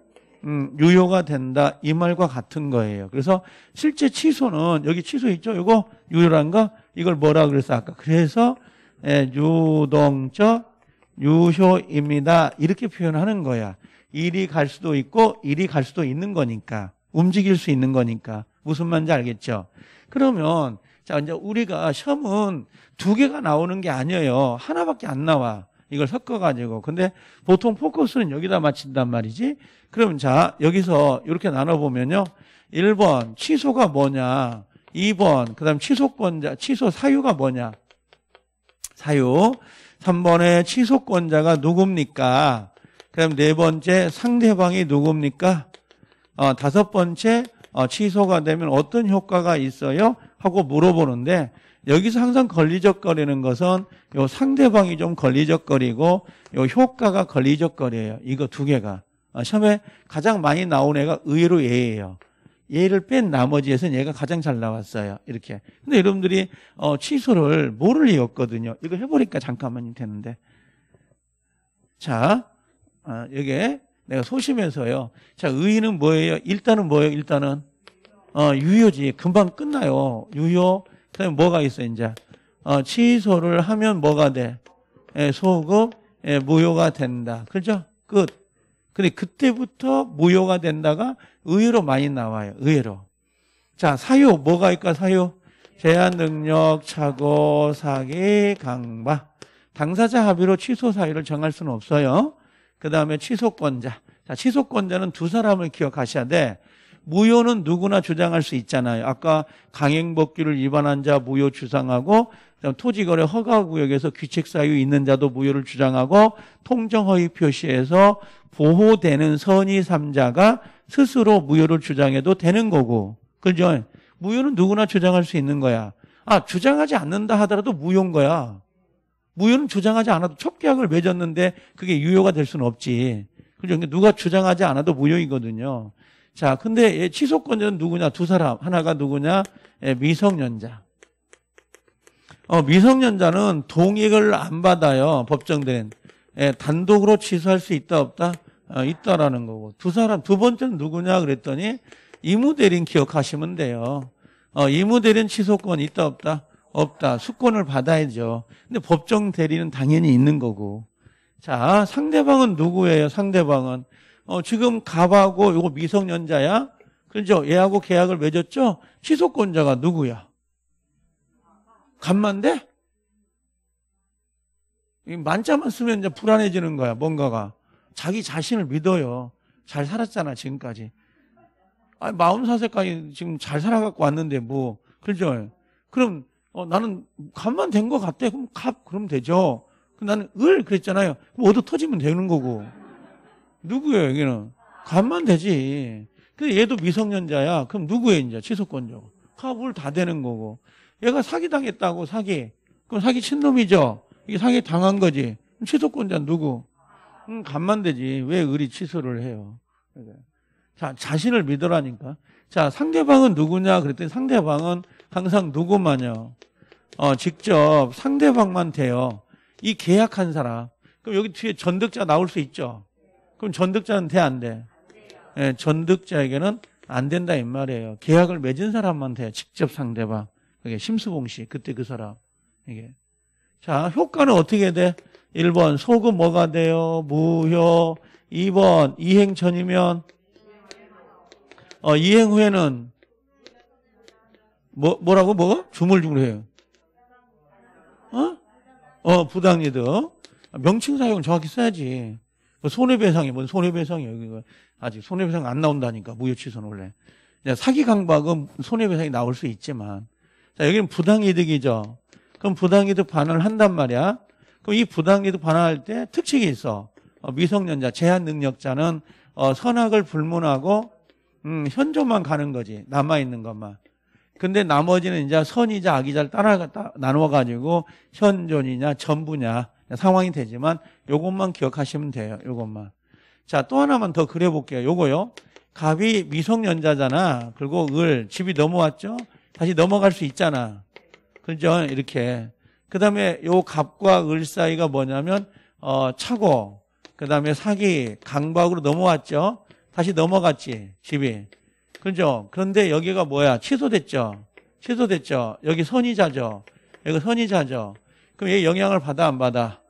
음, 유효가 된다 이 말과 같은 거예요. 그래서 실제 취소는 여기 취소 있죠? 이거 유효란 거 이걸 뭐라 그랬어 아까? 그래서 예, 유동적 유효입니다 이렇게 표현하는 거야. 일이 갈 수도 있고 일이 갈 수도 있는 거니까 움직일 수 있는 거니까 무슨 말인지 알겠죠? 그러면 자 이제 우리가 시험은 두 개가 나오는 게 아니에요. 하나밖에 안 나와. 이걸 섞어가지고. 근데 보통 포커스는 여기다 맞힌단 말이지. 그럼 자, 여기서 이렇게 나눠보면요. 1번, 취소가 뭐냐. 2번, 그 다음 취소권자, 취소 사유가 뭐냐. 사유. 3번에 취소권자가 누굽니까? 그 다음 네 번째, 상대방이 누굽니까? 어, 다섯 번째, 어, 취소가 되면 어떤 효과가 있어요? 하고 물어보는데 여기서 항상 걸리적거리는 것은 요 상대방이 좀 걸리적거리고 요 효과가 걸리적거리에요 이거 두 개가. 아, 시험에 가장 많이 나온 애가 의외로 얘예요. 얘를 뺀 나머지에서는 얘가 가장 잘 나왔어요. 이렇게. 근데 여러분들이 어, 취소를 모를 리였거든요. 이거 해보니까 잠깐만 되는데. 자, 아, 여기에 내가 소심해서요. 자, 의의는 뭐예요? 일단은 뭐예요? 일단은 어, 유효지. 금방 끝나요. 유효. 그다음에 뭐가 있어 이제 어, 취소를 하면 뭐가 돼? 예, 소급 예, 무효가 된다. 그죠? 끝. 근데 그때부터 무효가 된다가 의외로 많이 나와요. 의외로. 자, 사유 뭐가 있까 사유? 제한 능력, 착오, 사기, 강박. 당사자 합의로 취소 사유를 정할 수는 없어요. 그 다음에 취소권자. 자, 취소권자는 두 사람을 기억하셔야 돼. 무효는 누구나 주장할 수 있잖아요. 아까 강행법규를 위반한 자 무효 주장하고 토지거래 허가구역에서 귀책사유 있는 자도 무효를 주장하고 통정허위 표시에서 보호되는 선의 3자가 스스로 무효를 주장해도 되는 거고 그죠? 무효는 누구나 주장할 수 있는 거야. 아 주장하지 않는다 하더라도 무효인 거야. 무효는 주장하지 않아도 첫 계약을 맺었는데 그게 유효가 될 수는 없지. 그죠? 그러니까 누가 주장하지 않아도 무효이거든요. 자, 근데 취소권자는 누구냐? 두 사람. 하나가 누구냐? 예, 미성년자. 어, 미성년자는 동의를 안 받아요. 법정된. 예, 단독으로 취소할 수 있다 없다? 어, 있다라는 거고. 두 사람, 두 번째는 누구냐? 그랬더니 이무대리인 기억하시면 돼요. 어, 이무대리인 취소권 있다 없다? 없다. 수권을 받아야죠. 근데 법정 대리는 당연히 있는 거고. 자, 상대방은 누구예요? 상대방은 어, 지금 갑하고 요거 미성년자야. 그죠? 얘하고 계약을 맺었죠? 취소권자가 누구야? 갑만데? 만자만 쓰면 이제 불안해지는 거야, 뭔가가. 자기 자신을 믿어요. 잘 살았잖아, 지금까지. 아, 마음 사색까지 지금 잘 살아갖고 왔는데, 뭐. 그죠? 그럼, 어, 나는 갑만 된 것 같아. 그럼 갑, 그럼 되죠. 그 나는 을, 그랬잖아요. 그럼 얻어 터지면 되는 거고. 누구예요, 여기는? 가만 되지. 근데 얘도 미성년자야. 그럼 누구예요, 이제? 취소권적으로. 카불 다 되는 거고. 얘가 사기당했다고, 사기. 그럼 사기 친놈이죠? 이게 사기 당한 거지. 취소권자 누구? 음, 가만 되지. 왜 의리 취소를 해요? 자, 자신을 믿으라니까. 자, 상대방은 누구냐? 그랬더니 상대방은 항상 누구만요? 어, 직접 상대방만 돼요. 이 계약한 사람. 그럼 여기 뒤에 전득자 나올 수 있죠? 그럼 전득자는 돼, 안 돼. 예, 전득자에게는 안 된다 이 말이에요. 계약을 맺은 사람한테 직접 상대방. 그게 심수봉식. 그때 그 사람. 이게. 자, 효과는 어떻게 돼? 1번 소금 뭐가 돼요? 무효. 2번 이행 전이면 어, 이행 후에는 뭐 뭐라고 뭐가? 주물주물해요. 어? 어, 부당이득. 명칭 사용 정확히 써야지. 그 손해배상이 뭔 손해배상이에요. 그러니까 아직 손해배상 안 나온다니까 무효취소는 원래. 사기 강박은 손해배상이 나올 수 있지만 자, 여기는 부당이득이죠. 그럼 부당이득 반환을 한단 말이야. 그럼 이 부당이득 반환할 때특징이 있어. 어, 미성년자, 제한 능력자는 어, 선악을 불문하고 음, 현존만 가는 거지. 남아 있는 것만. 근데 나머지는 이제 선이자 악이자를 따라 따, 나누어 가지고 현존이냐 전부냐 상황이 되지만 이것만 기억하시면 돼요. 이것만 자, 또 하나만 더 그려볼게요. 요거요. 갑이 미성년자잖아. 그리고 을 집이 넘어왔죠. 다시 넘어갈 수 있잖아. 그죠? 이렇게. 그 다음에 요 갑과 을 사이가 뭐냐면 어, 차고 그 다음에 사기 강박으로 넘어왔죠. 다시 넘어갔지 집이. 그죠? 그런데 여기가 뭐야? 취소됐죠. 취소됐죠. 여기 선이자죠 여기 선이자죠 그럼 얘 영향을 받아 안 받아?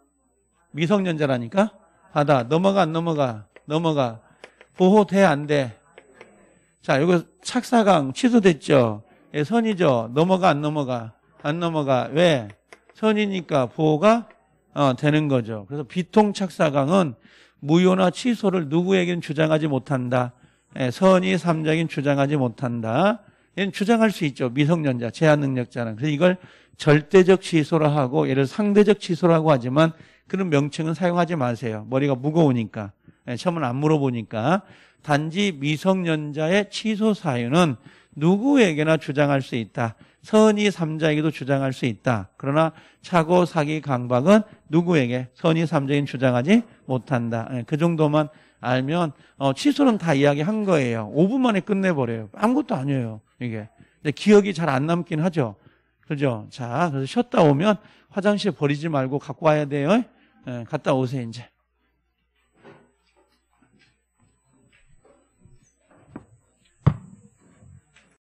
미성년자라니까? 받아. 넘어가 안 넘어가? 넘어가. 보호돼 안 돼? 자, 이거 착사강 취소됐죠? 예, 선이죠? 넘어가 안 넘어가? 안 넘어가. 왜? 선이니까 보호가 어, 되는 거죠. 그래서 비통 착사강은 무효나 취소를 누구에겐 주장하지 못한다. 예, 선이 삼장인 주장하지 못한다. 이런 주장할 수 있죠. 미성년자, 제한 능력자는. 그래서 이걸 절대적 취소라 하고 얘를 상대적 취소라고 하지만 그런 명칭은 사용하지 마세요. 머리가 무거우니까. 예, 처음은 안 물어보니까. 단지 미성년자의 취소 사유는 누구에게나 주장할 수 있다. 선의 3자에게도 주장할 수 있다. 그러나 차고 사기 강박은 누구에게 선의 3자인 주장하지 못한다. 예, 그 정도만 알면 어, 취소는 다 이야기한 거예요. 5분 만에 끝내버려요. 아무것도 아니에요. 이게. 근데 기억이 잘 안 남긴 하죠. 그죠? 자, 그래서 쉬었다 오면 화장실 버리지 말고 갖고 와야 돼요. 예, 갔다 오세요, 이제.